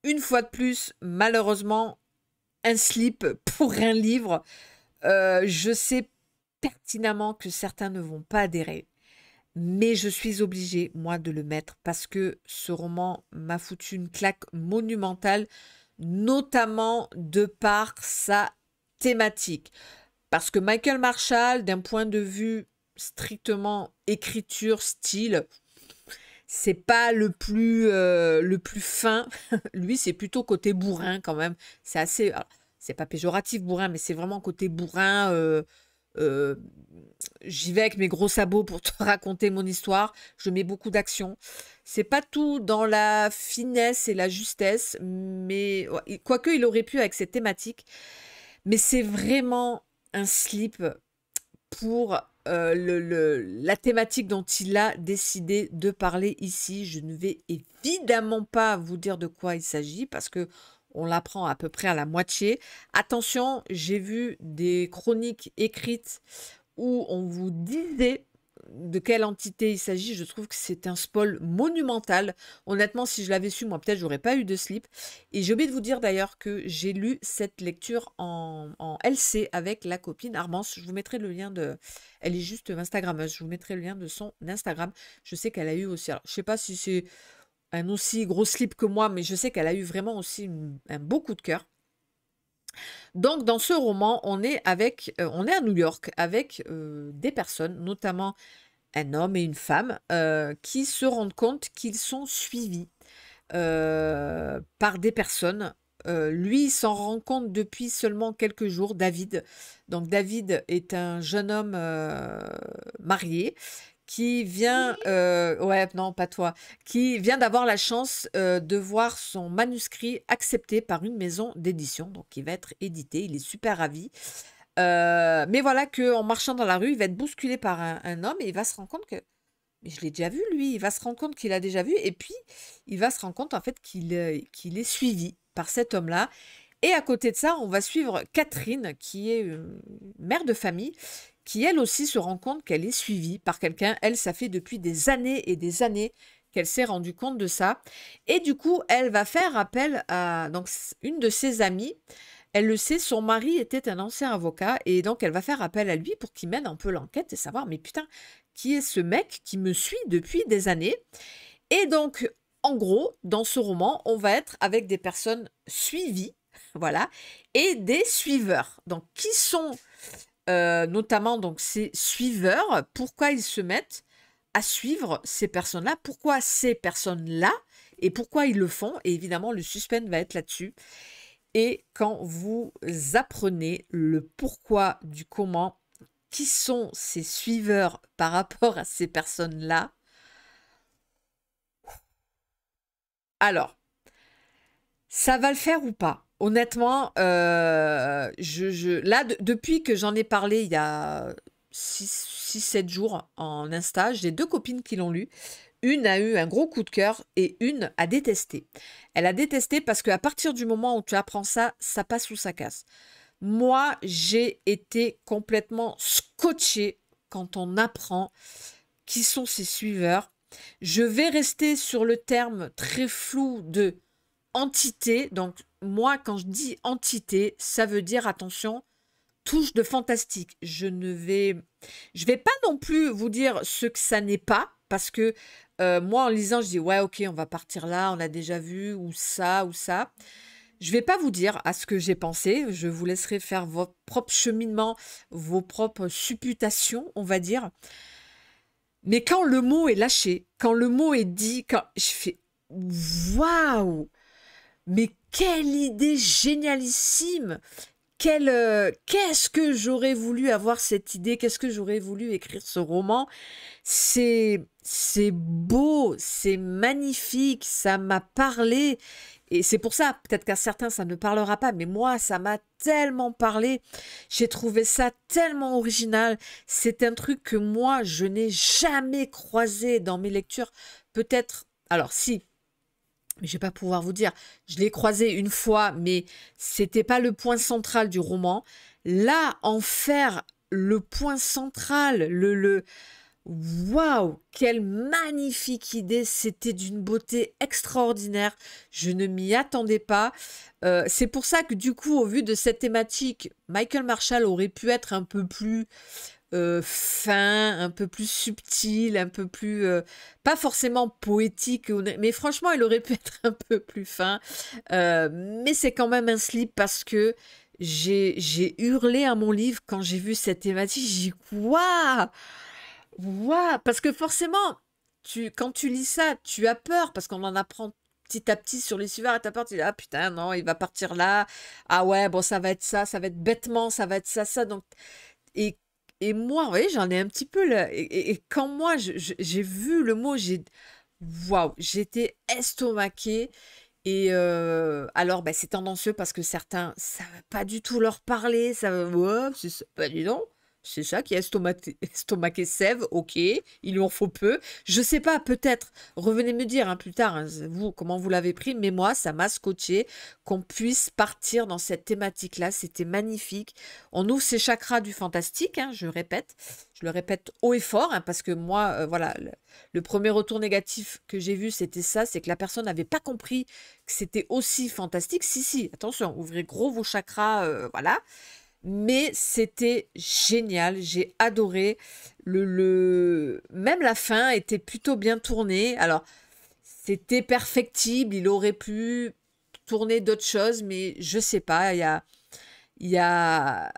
une fois de plus, malheureusement, un slip pour un livre. Euh, je sais pertinemment que certains ne vont pas adhérer, mais je suis obligée, moi, de le mettre parce que ce roman m'a foutu une claque monumentale, notamment de par sa thématique. Parce que Michael Marshall, d'un point de vue strictement écriture, style, c'est pas le plus euh, le plus fin. [laughs] Lui, c'est plutôt côté bourrin quand même. C'est assez, c'est pas péjoratif bourrin, mais c'est vraiment côté bourrin. Euh, euh, j'y vais avec mes gros sabots pour [laughs] te raconter mon histoire. Je mets beaucoup d'action. C'est pas tout dans la finesse et la justesse, mais quoique il aurait pu avec cette thématique. Mais c'est vraiment un slip pour euh, la thématique dont il a décidé de parler ici. Je ne vais évidemment pas vous dire de quoi il s'agit parce que on l'apprend à peu près à la moitié. Attention, j'ai vu des chroniques écrites où on vous disait de quelle entité il s'agit, je trouve que c'est un spoil monumental. Honnêtement, si je l'avais su, moi, peut-être, j'aurais pas eu de slip. Et j'ai oublié de vous dire d'ailleurs que j'ai lu cette lecture en, LC avec la copine Armance. Je vous mettrai le lien de. Elle est juste Instagrammeuse. Je vous mettrai le lien de son Instagram. Je sais qu'elle a eu aussi. Alors, je sais pas si c'est un aussi gros slip que moi, mais je sais qu'elle a eu vraiment aussi un beau coup de cœur. Donc dans ce roman, on est avec, euh, on est à New York avec euh, des personnes, notamment un homme et une femme, euh, qui se rendent compte qu'ils sont suivis par des personnes. lui, s'en rend compte depuis seulement quelques jours, David. Donc David est un jeune homme marié qui vient, euh, ouais, non, pas toi, qui vient d'avoir la chance euh, de voir son manuscrit accepté par une maison d'édition, donc il va être édité, il est super ravi. Euh, mais voilà que en marchant dans la rue, il va être bousculé par un, homme et il va se rendre compte que, mais je l'ai déjà vu lui, il va se rendre compte qu'il a déjà vu et puis il va se rendre compte en fait qu'il est suivi par cet homme-là. Et à côté de ça, on va suivre Catherine, qui est mère de famille, qui elle aussi se rend compte qu'elle est suivie par quelqu'un. Elle, ça fait depuis des années et des années qu'elle s'est rendue compte de ça. Et du coup, elle va faire appel à donc, une de ses amies. Elle le sait, son mari était un ancien avocat et donc elle va faire appel à lui pour qu'il mène un peu l'enquête et savoir, mais putain, qui est ce mec qui me suit depuis des années Et donc, en gros, dans ce roman, on va être avec des personnes suivies, [laughs] voilà, et des suiveurs. Donc, qui sont euh, notamment donc ces suiveurs, pourquoi ils se mettent à suivre ces personnes-là, pourquoi ces personnes-là et pourquoi ils le font. Et évidemment, le suspense va être là-dessus. Et quand vous apprenez le pourquoi du comment, qui sont ces suiveurs par rapport à ces personnes-là, alors, ça va le faire ou pas honnêtement, euh, je, là, depuis que j'en ai parlé il y a 6-7 jours en Insta, j'ai deux copines qui l'ont lu. Une a eu un gros coup de cœur et une a détesté. Elle a détesté parce qu'à partir du moment où tu apprends ça, ça passe ou ça casse. Moi, j'ai été complètement scotché quand on apprend qui sont ses suiveurs. Je vais rester sur le terme très flou de entité, donc moi quand je dis entité, ça veut dire attention, touche de fantastique. Je ne vais, je vais pas non plus vous dire ce que ça n'est pas, parce que euh, moi en lisant, je dis ouais ok, on va partir là, on a déjà vu ou ça ou ça. Je ne vais pas vous dire à ce que j'ai pensé. Je vous laisserai faire votre propre cheminement, vos propres supputations, on va dire. Mais quand le mot est lâché, quand le mot est dit, quand je fais waouh, mais quelle idée génialissime quelle euh, Qu'est-ce que j'aurais voulu avoir cette idée Qu'est-ce que j'aurais voulu écrire ce roman C'est beau, c'est magnifique, ça m'a parlé. Et c'est pour ça, peut-être qu'à certains, ça ne parlera pas, mais moi, ça m'a tellement parlé. J'ai trouvé ça tellement original. C'est un truc que moi, je n'ai jamais croisé dans mes lectures. Peut-être, alors si, mais je vais pas pouvoir vous dire. Je l'ai croisé une fois, mais c'était pas le point central du roman. Là, en faire le point central, le le waouh, quelle magnifique idée, c'était d'une beauté extraordinaire. Je ne m'y attendais pas. Euh, c'est pour ça que du coup, au vu de cette thématique, Michael Marshall aurait pu être un peu plus euh, fin, un peu plus subtil, un peu plus... Euh, pas forcément poétique, mais franchement, il aurait pu être un peu plus fin. Euh, mais c'est quand même un slip parce que j'ai hurlé à mon livre quand j'ai vu cette thématique. J'ai dit, waouh Parce que forcément, tu, quand tu lis ça, tu as peur parce qu'on en apprend petit à petit sur les suivants. à ta porte, tu dis ah putain non il va partir là ah ouais bon ça va être ça ça va être bêtement ça va être ça ça donc et et moi, vous voyez, j'en ai un petit peu là. Et, quand moi, j'ai vu le mot, j'ai. Waouh, j'étais estomaquée. Et euh, alors, ben, c'est tendancieux parce que certains, ça ne veut pas du tout leur parler. Ça veut. c'est pas du tout c'est ça qui est [laughs] estomaqué, et sève, ok, il lui en faut peu. Je sais pas, peut-être, revenez me dire hein, plus tard, hein, vous, comment vous l'avez pris, mais moi, ça m'a scotché qu'on puisse partir dans cette thématique-là, c'était magnifique. On ouvre ses chakras du fantastique, hein, je répète, je le répète haut et fort, parce que moi, euh, voilà, le, premier retour négatif que j'ai vu, c'était ça, c'est que la personne n'avait pas compris que c'était aussi fantastique. Si, si, attention, ouvrez gros vos chakras, euh, voilà mais c'était génial, j'ai adoré. Le, Même la fin était plutôt bien tournée. Alors, c'était perfectible, il aurait pu tourner d'autres choses, mais je sais pas, il y a...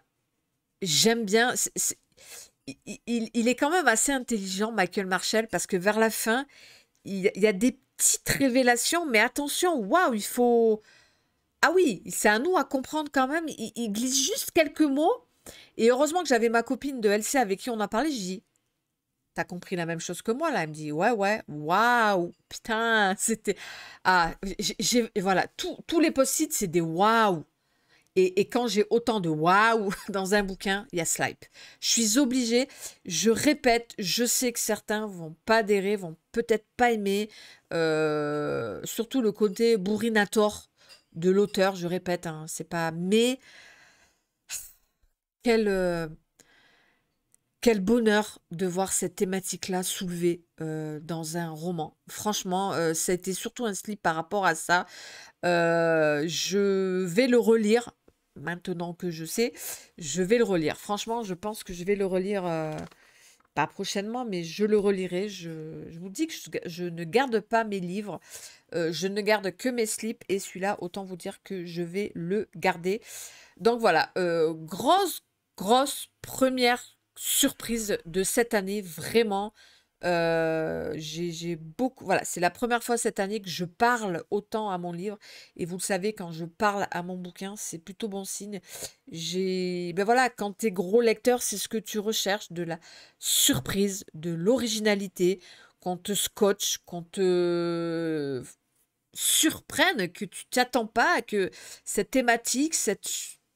J'aime bien... il, est quand même assez intelligent, Michael Marshall, parce que vers la fin, il, il y a des petites révélations, mais attention, waouh, il faut... Ah oui, c'est un « nous à comprendre quand même. Il, glisse juste quelques mots. Et heureusement que j'avais ma copine de LC avec qui on a parlé. Je dis, t'as compris la même chose que moi là Elle me dit, ouais, ouais, waouh, putain, [laughs] c'était. Ah, voilà, tous les post c'est des waouh. Et, quand j'ai autant de waouh [laughs] dans un bouquin, il y a Slipe. Je suis obligée, je répète, je sais que certains vont pas adhérer, vont peut-être pas aimer, euh, surtout le côté bourrinator de l'auteur, je répète, hein, c'est pas. Mais quel, euh, quel bonheur de voir cette thématique-là soulevée euh, dans un roman. Franchement, euh, ça a été surtout un slip par rapport à ça. je vais le relire maintenant que je sais. Je vais le relire. Franchement, je pense que je vais le relire pas prochainement, mais je le relirai. Je, vous dis que je, ne garde pas mes livres, euh, je ne garde que mes slips, et celui-là, autant vous dire que je vais le garder. Donc voilà, euh, grosse, grosse première surprise de cette année, vraiment. Euh, j'ai beaucoup. Voilà, c'est la première fois cette année que je parle autant à mon livre. Et vous le savez, quand je parle à mon bouquin, c'est plutôt bon signe. J'ai. Ben voilà, quand t'es gros lecteur, c'est ce que tu recherches de la surprise, de l'originalité, qu'on te scotche, qu'on te surprenne, que tu t'attends pas, que cette thématique, cette,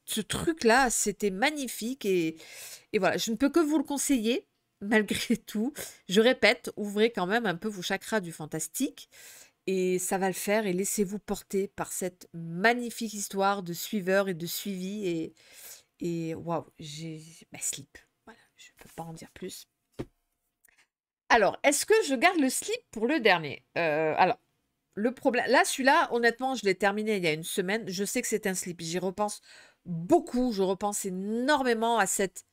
ce truc-là, c'était magnifique. et voilà, je ne peux que vous le conseiller. [laughs] malgré tout, je répète, ouvrez quand même un peu vos chakras du fantastique et ça va le faire et laissez-vous porter par cette magnifique histoire de suiveur et de suivi et et waouh, j'ai ma slip. Voilà, je peux pas en dire plus. Alors, est-ce que je garde le slip pour le dernier euh, Alors, le problème, là, celui-là, honnêtement, je l'ai terminé il y a une semaine. Je sais que c'est un slip. J'y repense beaucoup. Je repense énormément à cette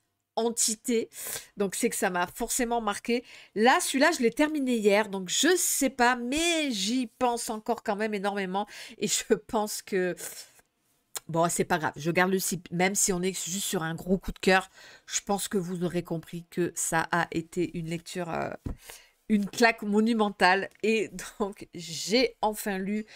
entité. Donc c'est que ça m'a forcément marqué. Là, celui-là, je l'ai terminé hier, donc je sais pas, mais j'y pense encore quand même énormément. Et je pense que Bon, c'est pas grave, je garde le site. Même si on est juste sur un gros coup de cœur, je pense que vous aurez compris que ça a été une lecture euh, une claque monumentale. Et donc, j'ai enfin lu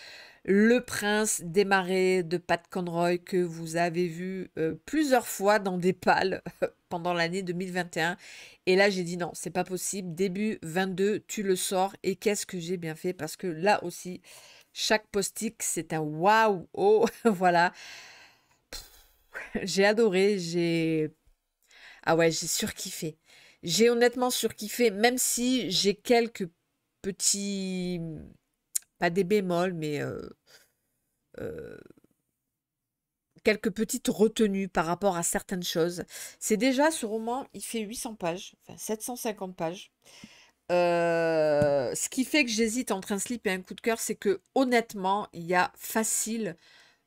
Le Prince démarré de Pat Conroy que vous avez vu euh, plusieurs fois dans des pales [laughs] pendant l'année 2021. Et là, j'ai dit non, c'est pas possible. Début 22, tu le sors. Et qu'est-ce que j'ai bien fait parce que là aussi, chaque postique c'est un waouh! Oh, [laughs] voilà. J'ai adoré, j'ai. Ah ouais, j'ai surkiffé. J'ai honnêtement surkiffé, même si j'ai quelques petits, pas des bémols, mais euh, euh, quelques petites retenues par rapport à certaines choses. C'est déjà ce roman, il fait 800 pages, enfin 750 pages. Euh, ce qui fait que j'hésite entre un slip et un coup de cœur, c'est que honnêtement, il y a facile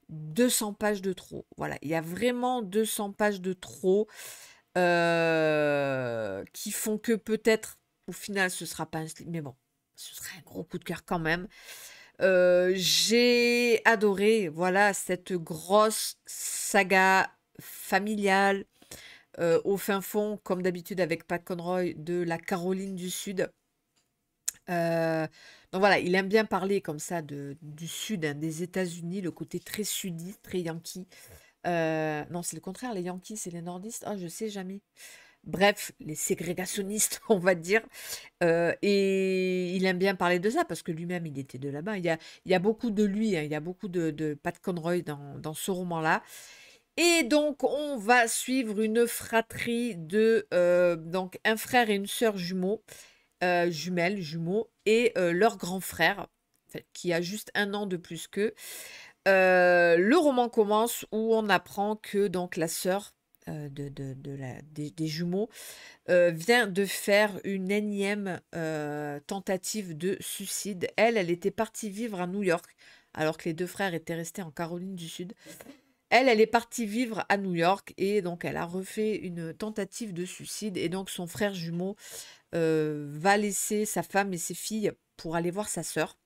200 pages de trop. Voilà, il y a vraiment 200 pages de trop. Euh, qui font que peut-être au final ce sera pas un mais bon, ce serait un gros coup de cœur quand même. Euh, j'ai adoré, voilà, cette grosse saga familiale euh, au fin fond, comme d'habitude avec Pat Conroy de la Caroline du Sud. donc voilà, il aime bien parler comme ça du Sud, hein, des États-Unis, le côté très sudiste, très yankee. Euh, non, c'est le contraire, les Yankees, et les nordistes. Oh, je sais jamais. Bref, les ségrégationnistes, [laughs] on va dire. Euh, et il aime bien parler de ça parce que lui-même, il était de là-bas. Il, y a, beaucoup de lui, hein, il y a beaucoup de, de Pat Conroy dans, ce roman-là. Et donc, on va suivre une fratrie de euh, donc un frère et une sœur jumeaux, jumelles, jumeaux, et leur grand frère, qui a juste un an de plus qu'eux. Euh, le roman commence où on apprend que donc la sœur euh, des, jumeaux euh, vient de faire une énième tentative de suicide. Elle, elle était partie vivre à New York alors que les deux frères étaient restés en Caroline du Sud. Elle, elle est partie vivre à New York et donc elle a refait une tentative de suicide et donc son frère jumeau va laisser sa femme et ses filles pour aller voir sa sœur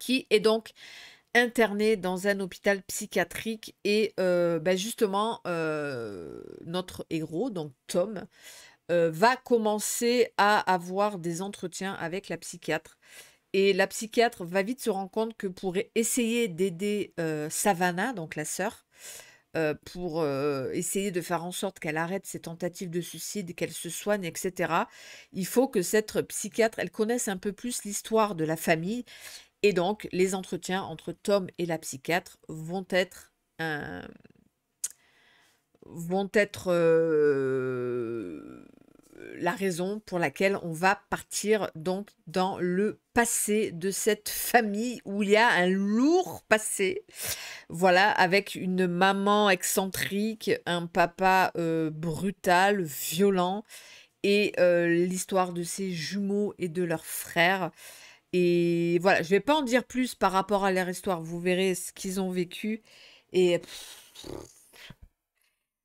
qui est donc interné dans un hôpital psychiatrique et euh, bah, justement euh, notre héros, donc Tom, euh, va commencer à avoir des entretiens avec la psychiatre. Et la psychiatre va vite se rendre compte que pour essayer d'aider Savannah, donc la sœur, pour essayer de faire en sorte qu'elle arrête ses tentatives de suicide, qu'elle se soigne, etc., il faut que cette psychiatre, elle connaisse un peu plus l'histoire de la famille et donc, les entretiens entre Tom et la psychiatre vont être euh, vont être euh, la raison pour laquelle on va partir donc dans le passé de cette famille où il y a un lourd passé. Voilà, avec une maman excentrique, un papa euh, brutal, violent, et l'histoire de ses jumeaux et de leurs frères. Et voilà, je ne vais pas en dire plus par rapport à leur histoire. Vous verrez ce qu'ils ont vécu. Et.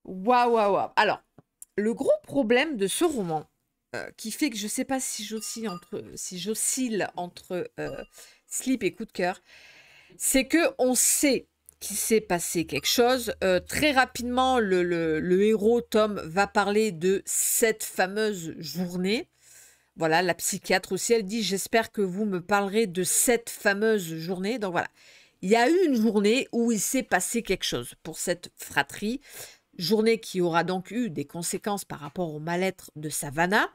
Waouh, waouh, waouh. Alors, le gros problème de ce roman, euh, qui fait que je ne sais pas si j'oscille entre, si j'oscille entre euh, slip et coup de cœur, c'est qu'on sait qu'il s'est passé quelque chose. Euh, très rapidement, le, héros Tom va parler de cette fameuse journée voilà, la psychiatre aussi, elle dit J'espère que vous me parlerez de cette fameuse journée. Donc voilà, il y a eu une journée où il s'est passé quelque chose pour cette fratrie. Journée qui aura donc eu des conséquences par rapport au mal-être de Savannah.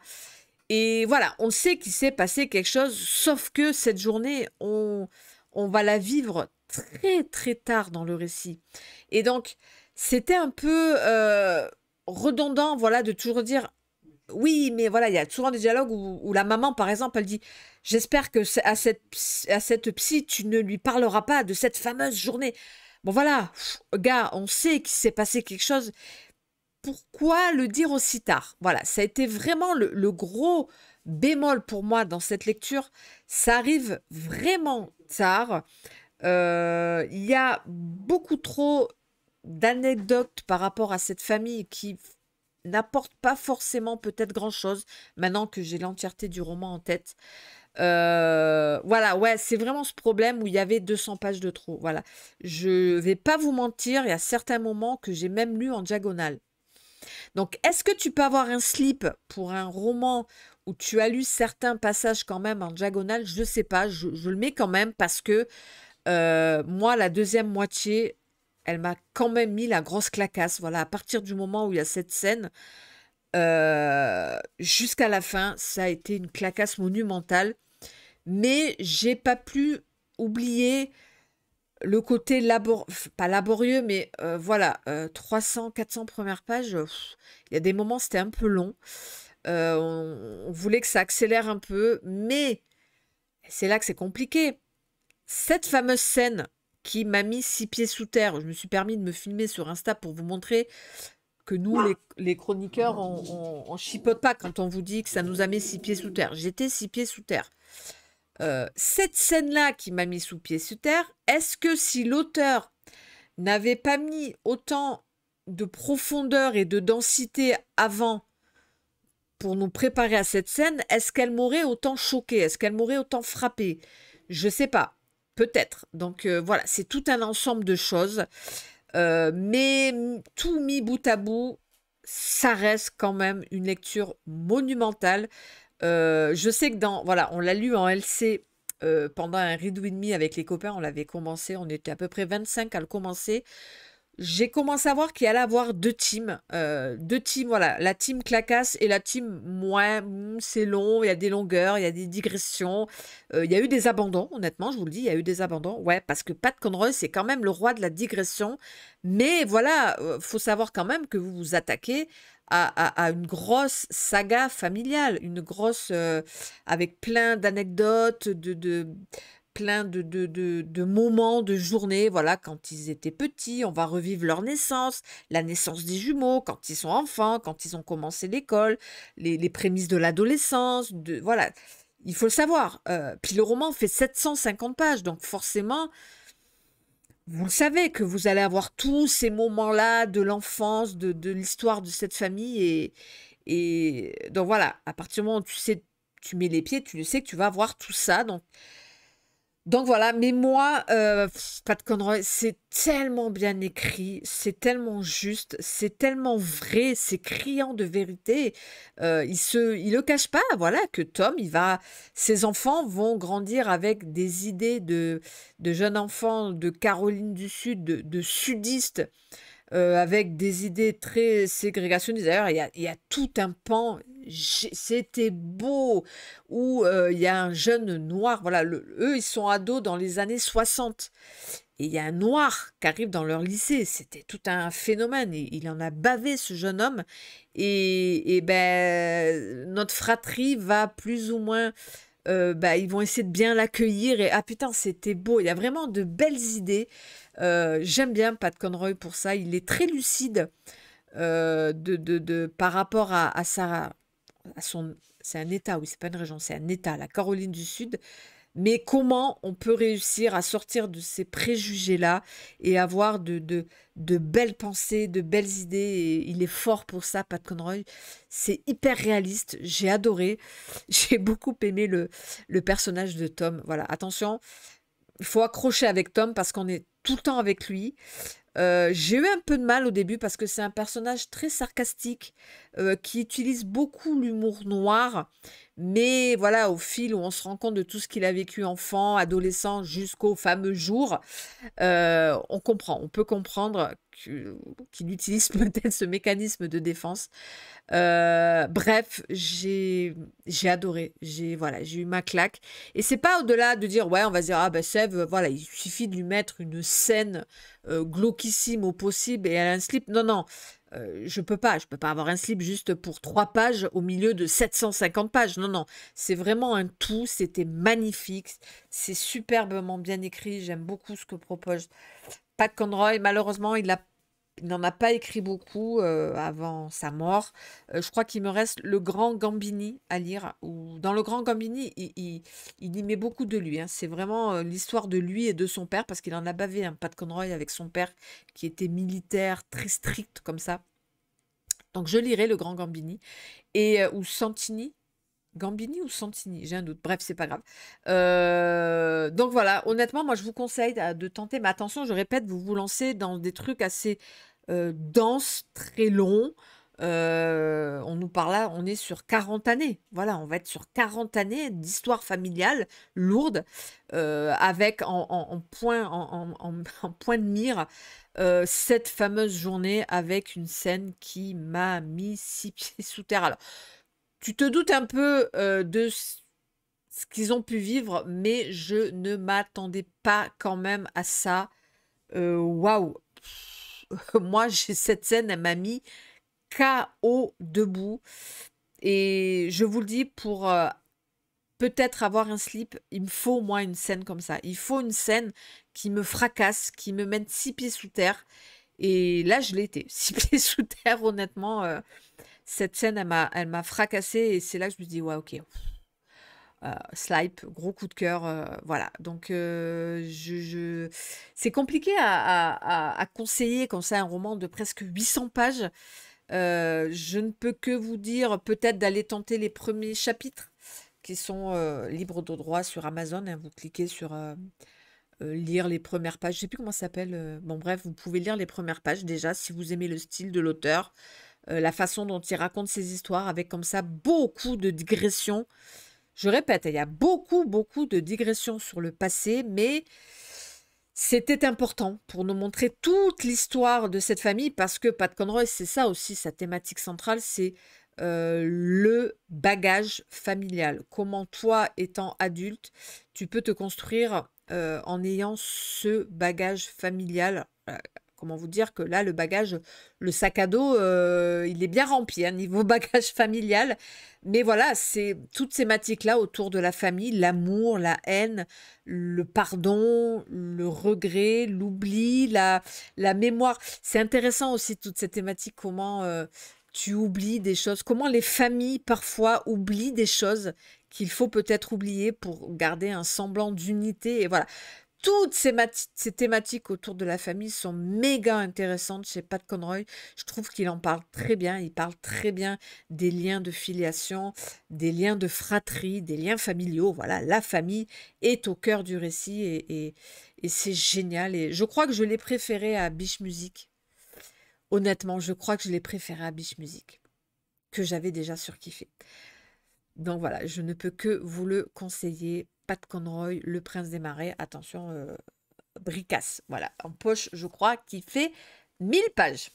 Et voilà, on sait qu'il s'est passé quelque chose, sauf que cette journée, on, on va la vivre très très tard dans le récit. Et donc, c'était un peu euh, redondant, voilà, de toujours dire oui, mais voilà, il y a souvent des dialogues où, la maman, par exemple, elle dit J'espère que à cette, à cette psy, tu ne lui parleras pas de cette fameuse journée. Bon, voilà, gars, on sait qu'il s'est passé quelque chose. Pourquoi le dire aussi tard Voilà, ça a été vraiment le, gros bémol pour moi dans cette lecture. Ça arrive vraiment tard. Euh, il y a beaucoup trop d'anecdotes par rapport à cette famille qui n'apporte pas forcément peut-être grand-chose, maintenant que j'ai l'entièreté du roman en tête. Euh, voilà, ouais, c'est vraiment ce problème où il y avait 200 pages de trop. Voilà, je vais pas vous mentir, il y a certains moments que j'ai même lu en diagonale. Donc, est-ce que tu peux avoir un slip pour un roman où tu as lu certains passages quand même en diagonale Je ne sais pas, je, le mets quand même parce que euh, moi, la deuxième moitié, elle m'a quand même mis la grosse clacasse. Voilà, à partir du moment où il y a cette scène, euh, jusqu'à la fin, ça a été une clacasse monumentale. Mais j'ai pas pu oublier le côté labor... pas laborieux, mais euh, voilà, 300, euh, 400 premières pages, il y a des moments c'était un peu long. on, voulait que ça accélère un peu, mais c'est là que c'est compliqué. Cette fameuse scène qui m'a mis six pieds sous terre. Je me suis permis de me filmer sur Insta pour vous montrer que nous, les, chroniqueurs, on, on, chipote pas quand on vous dit que ça nous a mis six pieds sous terre. J'étais six pieds sous terre. Euh, cette scène-là qui m'a mis sous pieds sous terre, est-ce que si l'auteur n'avait pas mis autant de profondeur et de densité avant pour nous préparer à cette scène, est-ce qu'elle m'aurait autant choqué Est-ce qu'elle m'aurait autant frappé Je sais pas. Peut-être. Donc euh, voilà, c'est tout un ensemble de choses. Euh, mais tout mis bout à bout, ça reste quand même une lecture monumentale. Euh, je sais que dans. Voilà, on l'a lu en LC pendant un rideau et demi avec les copains. On l'avait commencé. On était à peu près 25 à le commencer j'ai commencé à voir qu'il allait avoir deux teams. Euh, deux teams, voilà. La team clacasse et la team moins. Hmm, c'est long, il y a des longueurs, il y a des digressions. Euh, il y a eu des abandons, honnêtement, je vous le dis, il y a eu des abandons. Ouais, parce que Pat Conroy, c'est quand même le roi de la digression. Mais voilà, euh, faut savoir quand même que vous vous attaquez à, à, à une grosse saga familiale, une grosse. avec plein d'anecdotes, de, de plein de, de, moments, de journées, voilà, quand ils étaient petits, on va revivre leur naissance, la naissance des jumeaux, quand ils sont enfants, quand ils ont commencé l'école, les, prémices de l'adolescence, de voilà, il faut le savoir. Euh, puis le roman fait 750 pages, donc forcément, vous le savez que vous allez avoir tous ces moments-là de l'enfance, de, l'histoire de cette famille, et, et donc voilà, à partir du moment où tu sais, tu mets les pieds, tu le sais que tu vas avoir tout ça, donc donc voilà, mais moi, euh, Conroy, c'est tellement bien écrit, c'est tellement juste, c'est tellement vrai, c'est criant de vérité. Euh, il se, il le cache pas, voilà, que Tom, il va, ses enfants vont grandir avec des idées de, de jeunes enfants de Caroline du Sud, de sudistes, euh, avec des idées très ségrégationnistes. D'ailleurs, il, y a, tout un pan, c'était beau, où euh, il y a un jeune noir, voilà, eux, ils sont ados dans les années 60. Et il y a un noir qui arrive dans leur lycée. C'était tout un phénomène. Il, il, en a bavé, ce jeune homme. Et, ben, notre fratrie va plus ou moins euh, ben, ils vont essayer de bien l'accueillir. Et ah putain, c'était beau. Il y a vraiment de belles idées. Euh, j'aime bien Pat Conroy pour ça. Il est très lucide euh, de, par rapport à, sa, à son. C'est un État, oui, c'est pas une région, c'est un État, la Caroline du Sud. Mais comment on peut réussir à sortir de ces préjugés-là et avoir de, de, belles pensées, de belles idées Il est fort pour ça, Pat Conroy. C'est hyper réaliste. J'ai adoré. [laughs] J'ai beaucoup aimé le, le personnage de Tom. Voilà, attention, il faut accrocher avec Tom parce qu'on est tout le temps avec lui. Euh, j'ai eu un peu de mal au début parce que c'est un personnage très sarcastique euh, qui utilise beaucoup l'humour noir, mais voilà, au fil où on se rend compte de tout ce qu'il a vécu enfant, adolescent, jusqu'au fameux jour, euh, on comprend, on peut comprendre qui utilise [laughs] peut-être ce mécanisme de défense. Euh, bref, j'ai adoré. J'ai voilà, j'ai eu ma claque. Et c'est pas au-delà de dire ouais, on va dire ah ben euh, voilà, il suffit de lui mettre une scène euh, glauquissime au possible et elle a un slip. Non non. je peux pas, je peux pas avoir un slip juste pour trois pages au milieu de 750 pages. Non, non, c'est vraiment un tout. C'était magnifique, c'est superbement bien écrit. J'aime beaucoup ce que propose Pat Conroy, malheureusement, il n'en a pas écrit beaucoup euh, avant sa mort. Euh, je crois qu'il me reste Le Grand Gambini à lire. Ou dans Le Grand Gambini, il, y met beaucoup de lui. Hein. C'est vraiment euh, l'histoire de lui et de son père, parce qu'il en a bavé, Pat Conroy, avec son père, qui était militaire, très strict comme ça. Donc je lirai Le Grand Gambini. Et, ou Santini, Gambini ou Santini, j'ai un doute. Bref, c'est pas grave. Euh, donc voilà, honnêtement, moi je vous conseille de tenter. Mais attention, je répète, vous vous lancez dans des trucs assez euh, denses, très longs. Euh, on nous parle là, on est sur 40 années. Voilà, on va être sur 40 années d'histoire familiale lourde, avec en, point, [laughs] en, point de mire cette fameuse journée avec une scène qui m'a mis six [laughs] pieds sous terre. Alors, tu te doutes un peu euh, de ce qu'ils ont pu vivre, mais je ne m'attendais pas quand même à ça. Euh, waouh [laughs] Moi, j'ai cette scène, elle m'a mis KO debout. Et je vous le dis, pour euh, peut-être avoir un slip, il me faut au moins une scène comme ça. Il faut une scène qui me fracasse, qui me mène six pieds sous terre. Et là, je l'étais. [laughs] Six pieds sous terre, honnêtement cette scène, elle m'a, elle fracassée et c'est là que je me dis, ouais, ok. Euh, Slipe, gros coup de cœur, euh, voilà. Donc, euh, je, c'est compliqué à, à, conseiller quand c'est un roman de presque 800 pages. Euh, je ne peux que vous dire peut-être d'aller tenter les premiers chapitres qui sont libres de droit sur Amazon. Hein. Vous cliquez sur lire les premières pages. Je sais plus comment ça s'appelle. Bon, bref, vous pouvez lire les premières pages déjà si vous aimez le style de l'auteur. Euh, la façon dont il raconte ses histoires, avec comme ça beaucoup de digressions. Je répète, il y a beaucoup, beaucoup de digressions sur le passé, mais c'était important pour nous montrer toute l'histoire de cette famille, parce que Pat Conroy, c'est ça aussi, sa thématique centrale, c'est euh, le bagage familial. Comment toi, étant adulte, tu peux te construire euh, en ayant ce bagage familial comment vous dire que là, le bagage, le sac à dos, euh, il est bien rempli, hein, niveau [laughs] bagage familial. Mais voilà, c'est toutes ces thématiques-là autour de la famille, l'amour, la haine, le pardon, le regret, l'oubli, la, la mémoire. C'est intéressant aussi toutes ces thématiques, comment euh, tu oublies des choses, comment les familles parfois oublient des choses qu'il faut peut-être oublier pour garder un semblant d'unité. Et voilà, toutes ces, thématiques autour de la famille sont méga intéressantes chez Pat Conroy. Je trouve qu'il en parle très bien. Il parle très bien des liens de filiation, des liens de fratrie, des liens familiaux. Voilà, la famille est au cœur du récit et, c'est génial. Et je crois que je l'ai préféré à Biche Musique, Honnêtement, je crois que je l'ai préféré à Biche Musique, que j'avais déjà surkiffé. Donc voilà, je ne peux que vous le conseiller. Pat Conroy, Le Prince des Marais, attention, euh, Bricasse. Voilà, en poche, je crois, qui fait 1000 pages.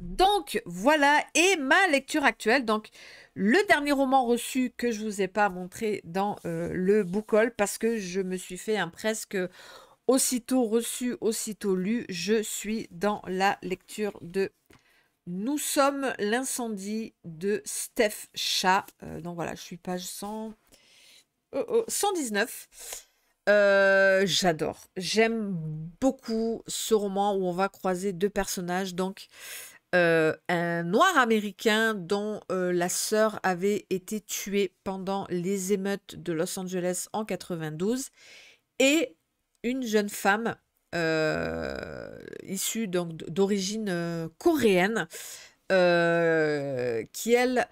Donc voilà, et ma lecture actuelle. Donc le dernier roman reçu que je vous ai pas montré dans euh, le haul, parce que je me suis fait un presque aussitôt reçu, aussitôt lu. Je suis dans la lecture de nous sommes l'incendie de Steph Chat. Euh, donc voilà, je suis page 119. Euh, j'adore. J'aime beaucoup ce roman où on va croiser deux personnages. Donc, euh, un noir américain dont la sœur avait été tuée pendant les émeutes de Los Angeles en 92 et une jeune femme euh, issue d'origine euh, coréenne, euh, qui elle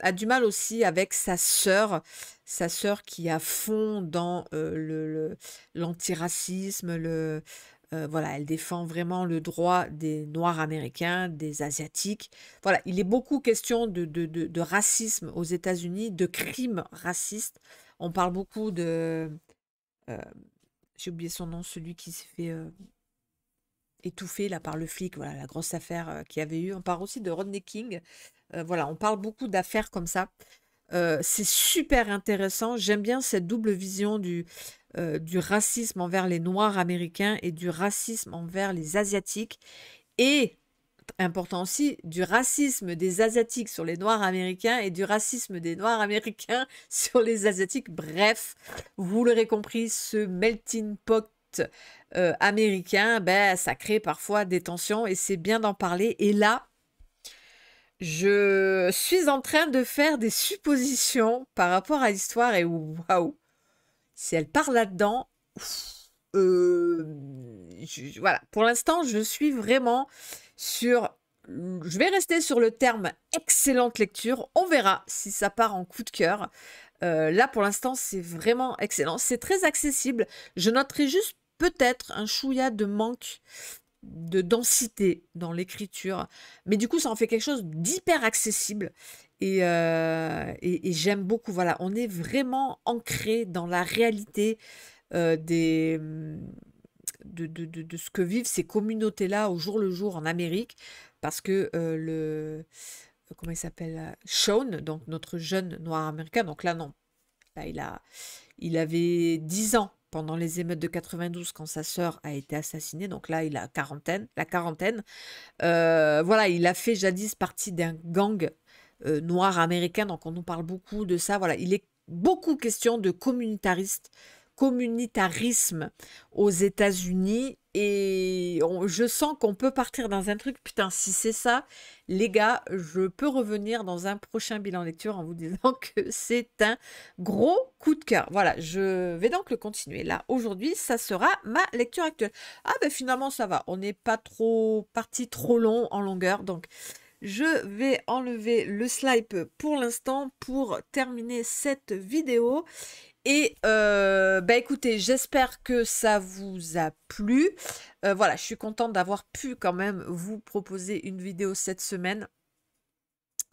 a du mal aussi avec sa sœur, sa sœur qui a fond dans l'antiracisme, le, voilà, elle défend vraiment le droit des Noirs américains, des Asiatiques. Voilà, il est beaucoup question de, de, racisme aux États-Unis, de crimes racistes. On parle beaucoup de j'ai oublié son nom, celui qui s'est fait euh, étouffer là par le flic, voilà, la grosse affaire euh, qu'il y avait eu. On parle aussi de Rodney King. Euh, voilà, on parle beaucoup d'affaires comme ça. c'est super intéressant. J'aime bien cette double vision du, du racisme envers les Noirs américains et du racisme envers les Asiatiques. Et important aussi du racisme des Asiatiques sur les Noirs américains et du racisme des Noirs américains [laughs] sur les Asiatiques. Bref, vous l'aurez compris, ce melting pot euh, américain, ben, ça crée parfois des tensions et c'est bien d'en parler. Et là, je suis en train de faire des suppositions par rapport à l'histoire et waouh, si elle parle là-dedans, euh, voilà, pour l'instant, je suis vraiment sur. Je vais rester sur le terme excellente lecture. On verra si ça part en coup de cœur. Euh, là, pour l'instant, c'est vraiment excellent. C'est très accessible. Je noterai juste peut-être un chouïa de manque de densité dans l'écriture. Mais du coup, ça en fait quelque chose d'hyper accessible. et euh, j'aime beaucoup. Voilà, on est vraiment ancré dans la réalité euh, hum, de, ce que vivent ces communautés-là au jour le jour en Amérique, parce que euh, le euh, comment il s'appelle Sean, donc notre jeune noir américain. Donc là, non. Là, il, a, il avait 10 ans pendant les émeutes de 92 quand sa sœur a été assassinée. Donc là, il a quarantaine, la quarantaine. voilà, il a fait jadis partie d'un gang noir américain. Donc on nous parle beaucoup de ça. Voilà, il est beaucoup question de communitaristes communitarisme aux États-Unis et je sens qu'on peut partir dans un truc, putain, si c'est ça, les gars, je peux revenir dans un prochain bilan lecture en vous disant [laughs] que c'est un gros coup de cœur. Voilà, je vais donc le continuer. Là, aujourd'hui, ça sera ma lecture actuelle. Ah ben finalement, ça va, on n'est pas trop parti trop long en longueur, donc... Je vais enlever le slide pour l'instant pour terminer cette vidéo et euh, bah écoutez, j'espère que ça vous a plu. Euh, voilà, je suis contente d'avoir pu quand même vous proposer une vidéo cette semaine.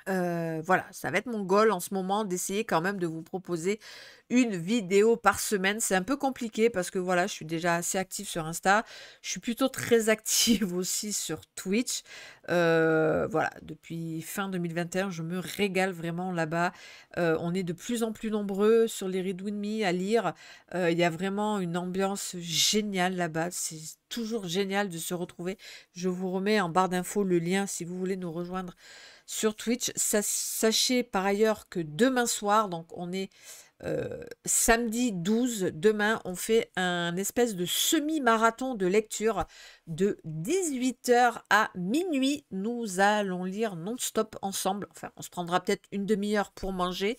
Euh, voilà, ça va être mon goal en ce moment d'essayer quand même de vous proposer une vidéo par semaine. C'est un peu compliqué parce que voilà, je suis déjà assez active sur Insta. Je suis plutôt très [laughs] active aussi sur Twitch. Euh, voilà, depuis fin 2021, je me régale vraiment là-bas. Euh, on est de plus en plus nombreux sur les Read With Me à lire. Il y a vraiment une ambiance géniale là-bas. C'est toujours génial de se retrouver. Je vous remets en barre d'infos le lien si vous voulez nous rejoindre sur Twitch. Sachez par ailleurs que demain soir, donc on est euh, samedi 12, demain, on fait un espèce de semi-marathon de lecture de 18h à minuit. Nous allons lire non-stop ensemble. Enfin, on se prendra peut-être une demi-heure pour manger.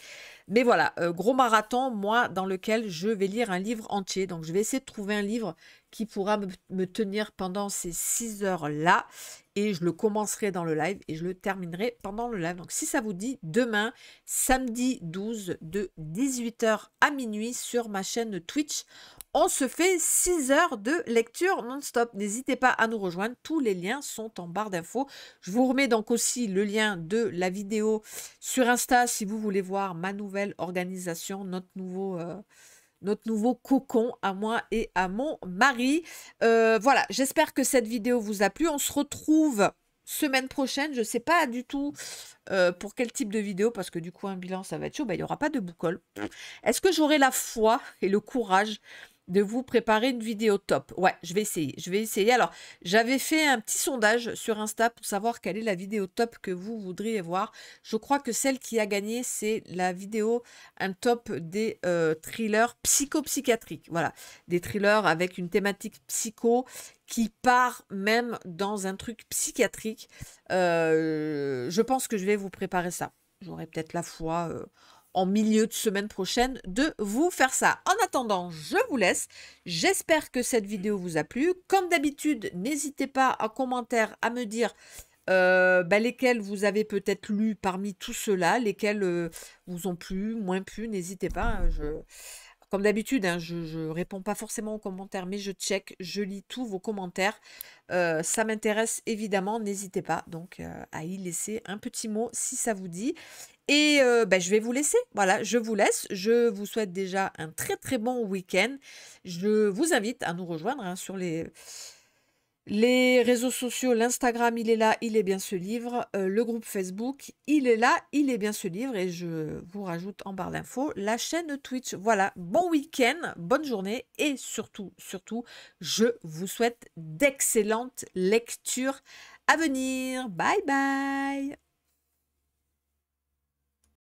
Mais voilà, euh, gros marathon, moi, dans lequel je vais lire un livre entier. Donc, je vais essayer de trouver un livre qui pourra me, tenir pendant ces 6 heures-là. Et je le commencerai dans le live et je le terminerai pendant le live. Donc si ça vous dit, demain, samedi 12 de 18h à minuit sur ma chaîne Twitch, on se fait 6 heures de lecture non-stop. N'hésitez pas à nous rejoindre. Tous les liens sont en barre d'infos. Je vous remets donc aussi le lien de la vidéo sur Insta si vous voulez voir ma nouvelle organisation, notre nouveau... Euh, notre nouveau cocon à moi et à mon mari. Euh, voilà, j'espère que cette vidéo vous a plu. On se retrouve semaine prochaine. Je ne sais pas du tout euh, pour quel type de vidéo, parce que du coup, un bilan, ça va être chaud. Bah, il n'y aura pas de boucole. Est-ce que j'aurai la foi et le courage de vous préparer une vidéo top. Ouais, je vais essayer. Je vais essayer. Alors, j'avais fait un petit sondage sur Insta pour savoir quelle est la vidéo top que vous voudriez voir. Je crois que celle qui a gagné, c'est la vidéo un top des euh, thrillers psychopsychiatriques. Voilà, des thrillers avec une thématique psycho qui part même dans un truc psychiatrique. Euh, je pense que je vais vous préparer ça. J'aurai peut-être la foi. Euh, en milieu de semaine prochaine de vous faire ça. En attendant, je vous laisse. J'espère que cette vidéo vous a plu. Comme d'habitude, n'hésitez pas en commentaire à me dire euh, bah, lesquels vous avez peut-être lu parmi tout cela, lesquels euh, vous ont plu, moins plu, n'hésitez pas. Hein, je... Comme d'habitude, hein, je ne réponds pas forcément aux commentaires, mais je check, je lis tous vos commentaires. Euh, ça m'intéresse évidemment, n'hésitez pas donc euh, à y laisser un petit mot si ça vous dit. Et euh, ben, je vais vous laisser. Voilà, je vous laisse. Je vous souhaite déjà un très très bon week-end. Je vous invite à nous rejoindre hein, sur les les réseaux sociaux, l'Instagram, il est là, il est bien ce livre. Euh, le groupe Facebook, il est là, il est bien ce livre. Et je vous rajoute en barre d'infos la chaîne Twitch. Voilà, bon week-end, bonne journée. Et surtout, surtout, je vous souhaite d'excellentes lectures à venir. Bye bye